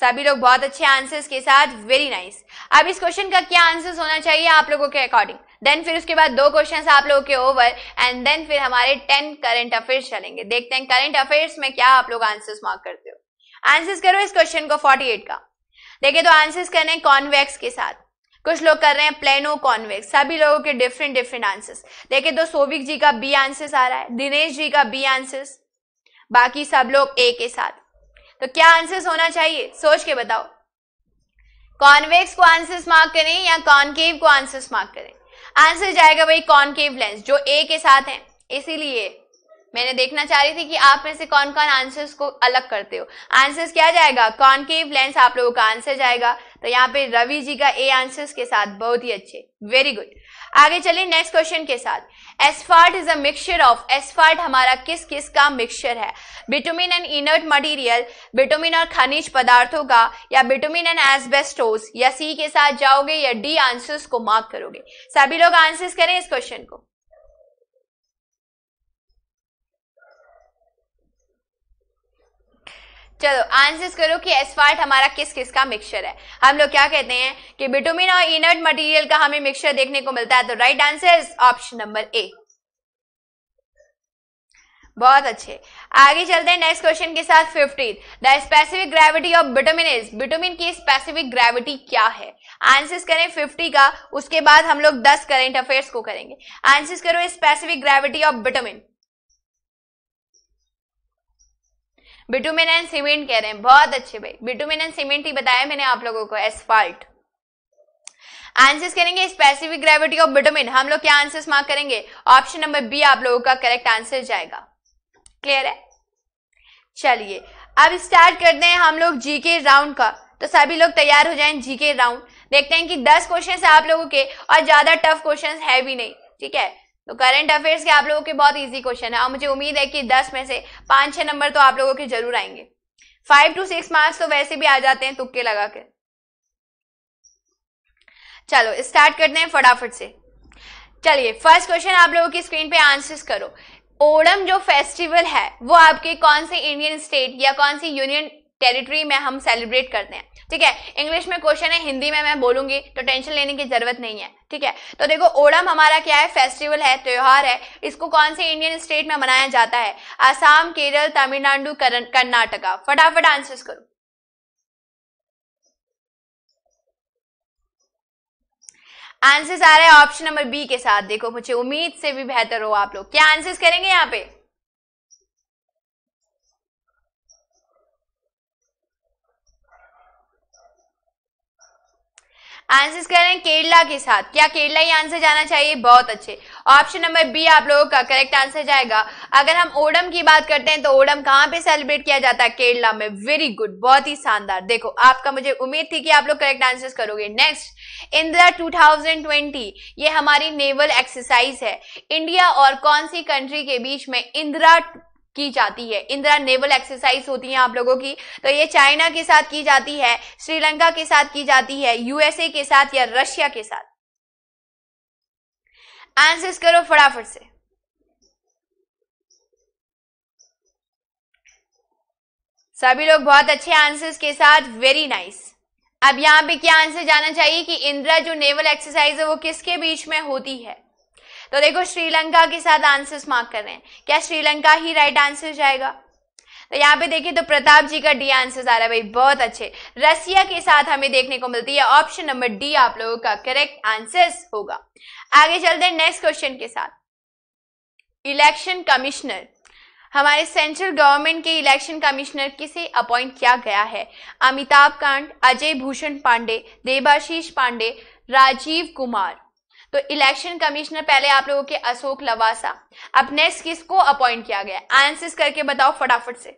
सभी लोग बहुत अच्छे आंसर्स के साथ वेरी नाइस अब इस क्वेश्चन का क्या आंसर्स होना चाहिए आप लोगों के अकॉर्डिंग देन फिर उसके बाद दो क्वेश्चन आप लोगों के ओवर एंड देन फिर हमारे टेन करंट अफेयर्स चलेंगे देखते हैं करंट अफेयर्स में क्या आप लोग आंसर्स मार्क करते हो आंसर्स करो इस क्वेश्चन को फोर्टी का देखिए तो आंसर्स करने कॉन्वेक्स के साथ कुछ लोग कर रहे हैं प्लेनो कॉन्वेक्स सभी लोगों के डिफरेंट डिफरेंट आंसर्स देखिए तो सोविक जी का बी आंसर्स आ रहा है दिनेश जी का बी आंसर्स बाकी सब लोग ए के साथ तो क्या आंसर्स होना चाहिए सोच के बताओ कॉन्वेक्स को आंसर्स मार्क करें या कॉनकेव को आंसर्स मार्क करें आंसर जाएगा भाई कॉनकेव लेंस जो ए के साथ है इसीलिए मैंने देखना चाह रही थी कि आप में से कौन कौन आंसर्स को अलग करते हो आंसर्स क्या जाएगा कॉनकेव लेंस आप लोगों का आंसर जाएगा तो यहाँ पे रवि जी का ए आंसर्स के साथ बहुत ही अच्छे वेरी गुड आगे चले नेक्स्ट क्वेश्चन के साथ asphalt is a mixture of asphalt हमारा किस किस का मिक्सचर है bitumen and inert material bitumen और खनिज पदार्थों का या बिटोमिन एंड एसबेस्टोस या सी के साथ जाओगे या डी आंसर्स को मार्क करोगे सभी लोग आंसर्स करें इस क्वेश्चन को चलो आंसर्स करो कि एसफाल्ट हमारा किस किस का मिक्सचर है हम लोग क्या कहते हैं कि बिटोमिन और इनर्ट मटेरियल का हमें मिक्सचर देखने को मिलता है तो right answer is option number A बहुत अच्छे आगे चलते हैं नेक्स्ट क्वेश्चन के साथ fifteen the specific gravity of bitumen is bitumen की स्पेसिफिक ग्रेविटी क्या है आंसर्स करें फिफ्टी का उसके बाद हम लोग दस करेंट अफेयर्स को करेंगे आंसर्स करो specific gravity of bitumen bitumen and cement कह रहे हैं बहुत अच्छे भाई बिटुमिन एंड सीमेंट ही बताया मैंने आप लोगों को एसफाल्ट आंसर्स करेंगे स्पेसिफिक ग्रेविटी ऑफ बिटुमिन हम लोग क्या आंसर्स मार्क करेंगे ऑप्शन नंबर बी आप लोगों का करेक्ट आंसर जाएगा क्लियर है चलिए अब स्टार्ट करते हैं हम लोग जीके राउंड का तो सभी लोग तैयार हो जाएं जीके राउंड देखते हैं कि 10 क्वेश्चन है आप लोगों के और ज्यादा टफ क्वेश्चन है भी नहीं ठीक है तो करंट अफेयर्स के आप लोगों के बहुत इजी क्वेश्चन है और मुझे उम्मीद है कि दस में से पांच छह नंबर तो आप लोगों के जरूर आएंगे फाइव टू सिक्स मार्क्स तो वैसे भी आ जाते हैं तुक्के लगा के चलो स्टार्ट करते हैं फटाफट से चलिए फर्स्ट क्वेश्चन आप लोगों की स्क्रीन पे आंसर्स करो ओणम जो फेस्टिवल है वो आपके कौन से इंडियन स्टेट या कौन सी यूनियन टेरिटरी में हम सेलिब्रेट करते हैं ठीक है इंग्लिश में क्वेश्चन है हिंदी में मैं बोलूंगी तो टेंशन लेने की जरूरत नहीं है ठीक है तो देखो ओणम हमारा क्या है फेस्टिवल है त्यौहार है इसको कौन से इंडियन स्टेट में मनाया जाता है आसाम केरल तमिलनाडु कर्नाटका फटाफट आंसर्स करो आंसर्स आ रहे हैं ऑप्शन नंबर बी के साथ देखो मुझे उम्मीद से भी बेहतर हो आप लोग क्या आंसर्स करेंगे यहाँ पे आंसर्स करें केरला के साथ क्या केरला ही आंसर जाना चाहिए बहुत अच्छे ऑप्शन नंबर बी आप लोगों का करेक्ट आंसर जाएगा अगर हम ओडम की बात करते हैं तो ओडम कहाँ पे सेलिब्रेट किया जाता है केरला में वेरी गुड बहुत ही शानदार देखो आपका मुझे उम्मीद थी कि आप लोग करेक्ट आंसर करोगे नेक्स्ट इंदिरा 2020 ये हमारी नेवल एक्सरसाइज है इंडिया और कौन सी कंट्री के बीच में इंदिरा की जाती है इंदिरा नेवल एक्सरसाइज होती है आप लोगों की तो ये चाइना के साथ की जाती है श्रीलंका के साथ की जाती है यूएसए के साथ या रशिया के साथ आंसर्स करो फटाफट से सभी लोग बहुत अच्छे आंसर्स के साथ वेरी नाइस अब यहां पे क्या आंसर जाना चाहिए कि इंदिरा जो नेवल एक्सरसाइज है वो किसके बीच में होती है तो देखो श्रीलंका के साथ आंसर्स मार्क कर रहे हैं क्या श्रीलंका ही राइट आंसर जाएगा तो यहाँ पे देखिए तो प्रताप जी का डी आंसर आ रहा है भाई बहुत अच्छे रसिया के साथ हमें देखने को मिलती है ऑप्शन नंबर डी आप लोगों का करेक्ट आंसर होगा आगे चलते हैं नेक्स्ट क्वेश्चन के साथ इलेक्शन कमिश्नर हमारे सेंट्रल गवर्नमेंट के इलेक्शन कमिश्नर किसे अपॉइंट किया गया है अमिताभ कांत अजय भूषण पांडे देवाशीष पांडे राजीव कुमार तो इलेक्शन कमिश्नर पहले आप लोगों के अशोक लवासा अब नेक्स्ट किसको अपॉइंट किया गया आंसर करके बताओ फटाफट से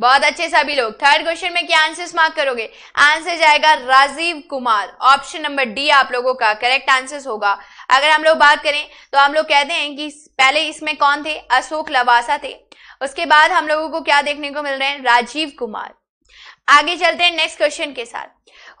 बहुत अच्छे सभी लोग थर्ड क्वेश्चन में क्या आंसर्स मार्क करोगे आंसर जाएगा Rajiv Kumar option number D आप लोगों का करेक्ट आंसर होगा अगर हम लोग बात करें तो हम लोग कहते हैं कि पहले इसमें कौन थे अशोक लवासा थे उसके बाद हम लोगों को क्या देखने को मिल रहे हैं राजीव कुमार आगे चलते हैं नेक्स्ट क्वेश्चन के साथ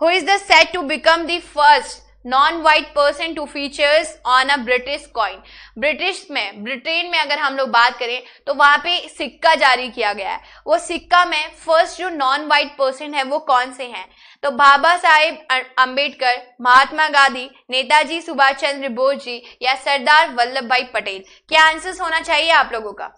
who is the set to become the first non white person to features on a British coin British में ब्रिटेन में अगर हम लोग बात करें तो वहां पे सिक्का जारी किया गया है वो सिक्का में फर्स्ट जो नॉन वाइट पर्सन है वो कौन से हैं तो बाबा साहेब अं, अंबेडकर महात्मा गांधी नेताजी सुभाष चंद्र बोस जी या सरदार वल्लभ भाई पटेल क्या आंसर्स होना चाहिए आप लोगों का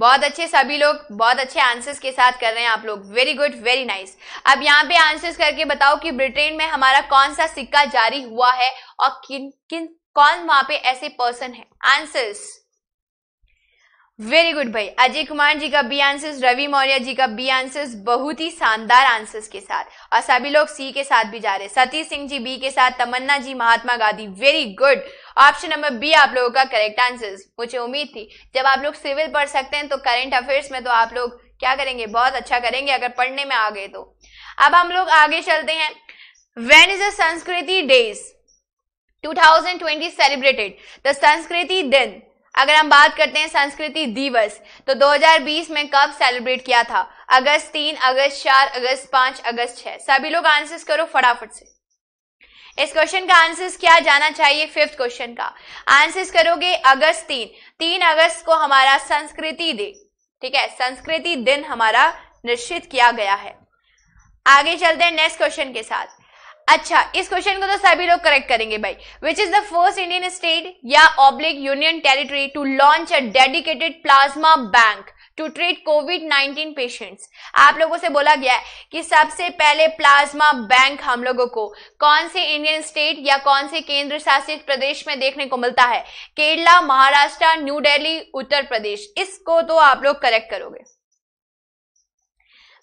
बहुत अच्छे सभी लोग बहुत अच्छे आंसर्स के साथ कर रहे हैं आप लोग वेरी गुड वेरी नाइस अब यहाँ पे आंसर्स करके बताओ कि ब्रिटेन में हमारा कौन सा सिक्का जारी हुआ है और किन किन कौन वहां पे ऐसे पर्सन है आंसर्स वेरी गुड भाई अजय कुमार जी का बी आंसर्स रवि मौर्य जी का बी आंसर्स बहुत ही शानदार आंसर्स के साथ और सभी लोग सी के साथ भी जा रहे सतीश सिंह जी बी के साथ Tamanna ji Mahatma Gandhi very good option number B आप लोगों का करेक्ट आंसर मुझे उम्मीद थी जब आप लोग सिविल पढ़ सकते हैं तो करेंट अफेयर्स में तो आप लोग क्या करेंगे बहुत अच्छा करेंगे अगर पढ़ने में आ गए तो अब हम लोग आगे चलते हैं वेन इज अ संस्कृति डेज 2020 सेलिब्रेटेड द संस्कृति दिन अगर हम बात करते हैं संस्कृति दिवस तो 2020 में कब सेलिब्रेट किया था अगस्त तीन अगस्त चार अगस्त पांच अगस्त छह सभी लोग आंसर्स करो फटाफट से इस क्वेश्चन का आंसर्स क्या जाना चाहिए फिफ्थ क्वेश्चन का आंसर्स करोगे अगस्त तीन तीन अगस्त को हमारा संस्कृति दिन ठीक है संस्कृति दिन हमारा निश्चित किया गया है आगे चलते हैं नेक्स्ट क्वेश्चन के साथ अच्छा इस क्वेश्चन को तो सभी लोग करेक्ट करेंगे भाई which is the first Indian state या oblique union territory to launch a dedicated plasma bank to treat covid 19 patients आप लोगों से बोला गया है कि सबसे पहले प्लाज्मा बैंक हम लोगों को कौन से इंडियन स्टेट या कौन से केंद्र शासित प्रदेश में देखने को मिलता है केरला महाराष्ट्र न्यू दिल्ली उत्तर प्रदेश इसको तो आप लोग करेक्ट करोगे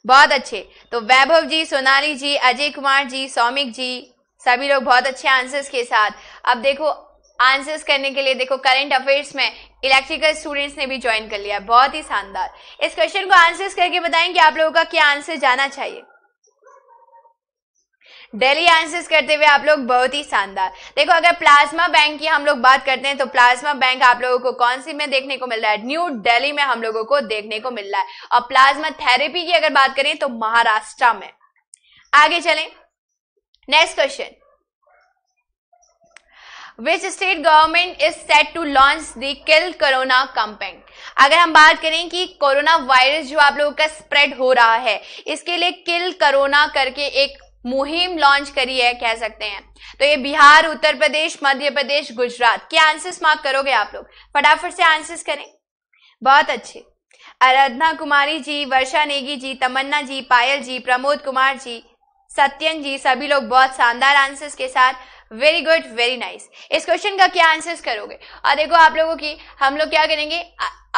बहुत अच्छे तो वैभव जी सोनाली जी अजय कुमार जी सौमिक जी सभी लोग बहुत अच्छे आंसर्स के साथ अब देखो आंसर्स करने के लिए देखो करंट अफेयर्स में इलेक्ट्रिकल स्टूडेंट्स ने भी ज्वाइन कर लिया बहुत ही शानदार इस क्वेश्चन को आंसर्स करके बताएं कि आप लोगों का क्या आंसर जाना चाहिए डेली आंसर्स करते हुए आप लोग बहुत ही शानदार देखो अगर प्लाज्मा बैंक की हम लोग बात करते हैं तो प्लाज्मा बैंक आप लोगों को कौन सी में देखने को मिल रहा है न्यू दिल्ली में हम लोगों को देखने को मिल रहा है और प्लाज्मा थेरेपी की अगर बात करें तो महाराष्ट्र में आगे चलें next question which state government is set to launch the kill corona campaign अगर हम बात करें कि कोरोना वायरस जो आप लोगों का स्प्रेड हो रहा है इसके लिए किल कोरोना करके एक मुहिम लॉन्च करी है कह सकते हैं तो ये बिहार उत्तर प्रदेश मध्य प्रदेश गुजरात क्या आंसर्स मार्क करोगे आप लोग फटाफट से आंसर्स करें बहुत अच्छे आराधना कुमारी जी वर्षा नेगी जी तमन्ना जी पायल जी प्रमोद कुमार जी सत्यन जी सभी लोग बहुत शानदार आंसर्स के साथ वेरी गुड वेरी नाइस इस क्वेश्चन का क्या आंसर्स करोगे और देखो आप लोगों की हम लोग क्या करेंगे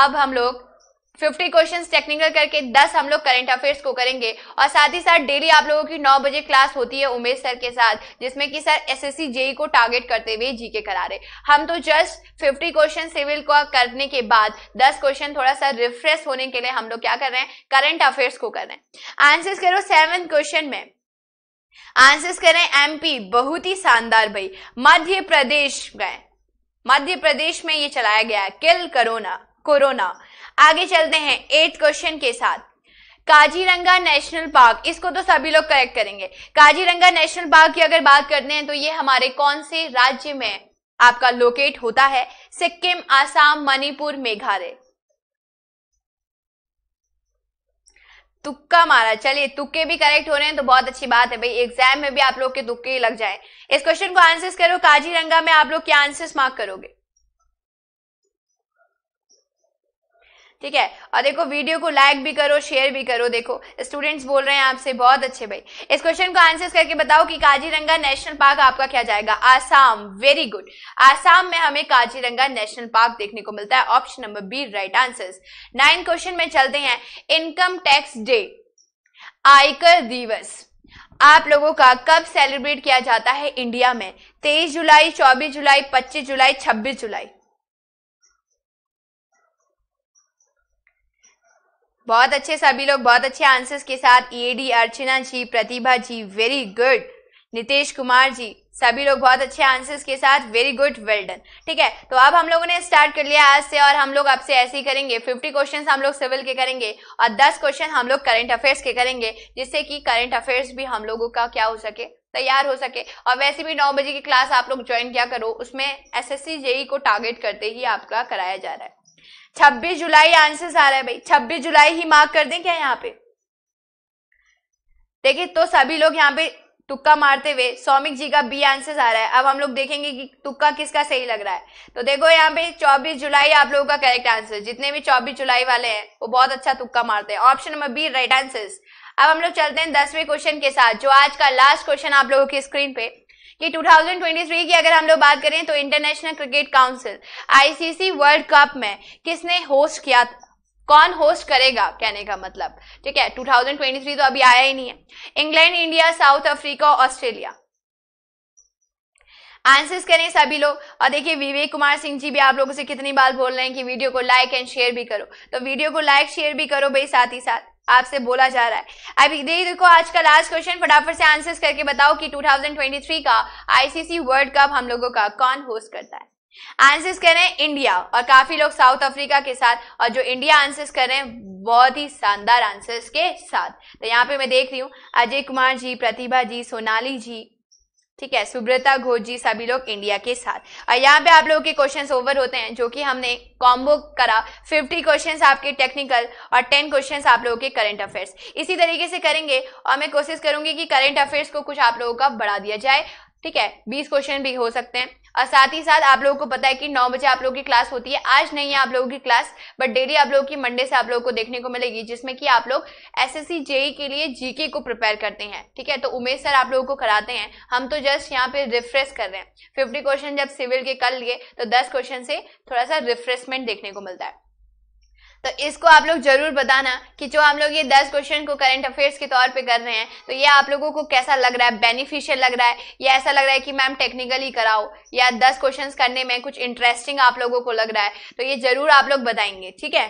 अब हम लोग फिफ्टी क्वेश्चन टेक्निकल करके दस हम लोग करंट अफेयर्स को करेंगे और साथ ही साथ डेली आप लोगों की नौ बजे क्लास होती है उमेश सर के साथ जिसमें कि सर एस जेई को टारगेट करते हुए जीके करा रहे हम तो जस्ट फिफ्टी क्वेश्चन सिविल को करने के बाद दस क्वेश्चन थोड़ा सा रिफ्रेश होने के लिए हम लोग क्या कर रहे हैं करंट अफेयर्स को कर रहे हैं आंसर करो सेवन क्वेश्चन में आंसर्स करें एमपी बहुत ही शानदार भाई मध्य प्रदेश गए मध्य प्रदेश में ये चलाया गया किल करोना कोरोना आगे चलते हैं एट क्वेश्चन के साथ काजीरंगा नेशनल पार्क इसको तो सभी लोग करेक्ट करेंगे काजीरंगा नेशनल पार्क की अगर बात करते हैं तो ये हमारे कौन से राज्य में आपका लोकेट होता है सिक्किम आसाम मणिपुर मेघालय तुक्का मारा चलिए तुक्के भी करेक्ट हो रहे हैं तो बहुत अच्छी बात है भाई एग्जाम में भी आप लोग के तुक्के लग जाए इस क्वेश्चन को आंसर्स करो काजीरंगा में आप लोग क्या आंसर्स मार्क करोगे ठीक है और देखो वीडियो को लाइक भी करो शेयर भी करो देखो स्टूडेंट्स बोल रहे हैं आपसे बहुत अच्छे भाई इस क्वेश्चन को आंसर करके बताओ कि काजीरंगा नेशनल पार्क आपका क्या जाएगा आसाम वेरी गुड आसाम में हमें काजीरंगा नेशनल पार्क देखने को मिलता है option number B right answer nine question में चलते हैं इनकम टैक्स डे आयकर दिवस आप लोगों का कब सेलिब्रेट किया जाता है इंडिया में तेईस जुलाई चौबीस जुलाई पच्चीस जुलाई छब्बीस जुलाई बहुत अच्छे सभी लोग बहुत अच्छे आंसर्स के साथ ईएडी e Archana ji Pratibha ji very good Nitesh Kumar ji सभी लोग बहुत अच्छे आंसर्स के साथ वेरी गुड वेल डन ठीक है तो अब हम लोगों ने स्टार्ट कर लिया आज से और हम लोग आपसे ऐसे ही करेंगे 50 क्वेश्चंस हम लोग सिविल के करेंगे और 10 क्वेश्चन हम लोग करंट अफेयर्स के करेंगे जिससे कि करंट अफेयर्स भी हम लोगों का क्या हो सके तैयार हो सके और वैसे भी नौ बजे की क्लास आप लोग ज्वाइन क्या करो उसमें एस जेई e को टारगेट करते ही आपका कराया जा रहा है 26 जुलाई आंसर आ रहा है भाई 26 जुलाई ही मार्क कर दें क्या यहाँ पे देखिए तो सभी लोग यहाँ पे तुक्का मारते हुए सौमिक जी का बी आंसर आ रहा है अब हम लोग देखेंगे कि तुक्का किसका सही लग रहा है तो देखो यहाँ पे 24 जुलाई आप लोगों का करेक्ट आंसर जितने भी 24 जुलाई वाले हैं वो बहुत अच्छा तुक्का मारते हैं option number B right answer अब हम लोग चलते हैं दसवें क्वेश्चन के साथ जो आज का लास्ट क्वेश्चन आप लोगों की स्क्रीन पे कि 2023 की अगर हम लोग बात करें तो international cricket council ICC world cup में किसने होस्ट किया था? कौन होस्ट करेगा कहने का मतलब ठीक है 2023 तो अभी आया ही नहीं है England India South Africa Australia answers करें सभी लोग और देखिए विवेक कुमार सिंह जी भी आप लोगों से कितनी बार बोल रहे हैं कि वीडियो को लाइक एंड शेयर भी करो तो वीडियो को लाइक शेयर भी करो भाई साथ ही साथ आपसे बोला जा रहा है अभी देखो आज का लास्ट क्वेश्चन फटाफट से आंसर्स करके बताओ कि 2023 का आईसीसी वर्ल्ड कप हम लोगों का कौन होस्ट करता है आंसर्स कर रहे हैं इंडिया और काफी लोग साउथ अफ्रीका के साथ और जो इंडिया आंसर्स कर रहे हैं बहुत ही शानदार आंसर्स के साथ तो यहाँ पे मैं देख रही हूँ अजय कुमार जी प्रतिभा जी सोनाली जी ठीक है सुब्रता घोष जी सभी लोग इंडिया के साथ और यहाँ पे आप लोगों के क्वेश्चंस ओवर होते हैं जो कि हमने कॉम्बो करा 50 क्वेश्चंस आपके टेक्निकल और 10 क्वेश्चंस आप लोगों के करंट अफेयर्स इसी तरीके से करेंगे और मैं कोशिश करूंगी कि करंट अफेयर्स को कुछ आप लोगों का बढ़ा दिया जाए ठीक है बीस क्वेश्चन भी हो सकते हैं और साथ ही साथ आप लोगों को पता है कि नौ बजे आप लोगों की क्लास होती है आज नहीं है आप लोगों की क्लास बट डेली आप लोगों की मंडे से आप लोगों को देखने को मिलेगी जिसमें कि आप लोग एस एस जेई के लिए जीके को प्रिपेयर करते हैं ठीक है तो उमेश सर आप लोगों को कराते हैं हम तो जस्ट यहाँ पे रिफ्रेश कर रहे हैं फिफ्टी क्वेश्चन जब सिविल के कर लिए तो दस क्वेश्चन से थोड़ा सा रिफ्रेशमेंट देखने को मिलता है तो इसको आप लोग जरूर बताना कि जो हम लोग ये दस क्वेश्चन को करंट अफेयर्स के तौर पे कर रहे हैं तो ये आप लोगों को कैसा लग रहा है बेनिफिशियल लग रहा है या ऐसा लग रहा है कि मैम टेक्निकली कराओ या दस क्वेश्चन करने में कुछ इंटरेस्टिंग आप लोगों को लग रहा है तो ये जरूर आप लोग बताएंगे ठीक है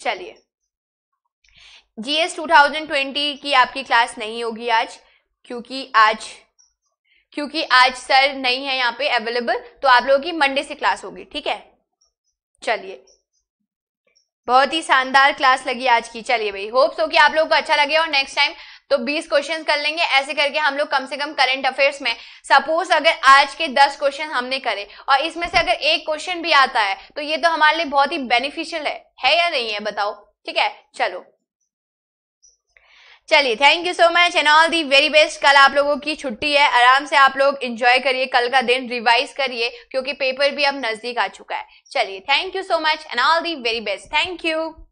चलिए जीएस 2020 की आपकी क्लास नहीं होगी आज क्योंकि आज क्योंकि आज सर नहीं है यहाँ पे अवेलेबल तो आप लोगों की मंडे से क्लास होगी ठीक है चलिए बहुत ही शानदार क्लास लगी आज की चलिए भाई होप्स हो कि आप लोगों को अच्छा लगे और नेक्स्ट टाइम तो 20 क्वेश्चन कर लेंगे ऐसे करके हम लोग कम से कम करंट अफेयर्स में सपोज अगर आज के 10 क्वेश्चन हमने करे और इसमें से अगर एक क्वेश्चन भी आता है तो ये तो हमारे लिए बहुत ही बेनिफिशियल है है या नहीं है बताओ ठीक है चलो चलिए thank you so much and all the very best कल आप लोगों की छुट्टी है आराम से आप लोग इंजॉय करिए कल का दिन रिवाइज करिए क्योंकि पेपर भी अब नजदीक आ चुका है चलिए thank you so much and all the very best thank you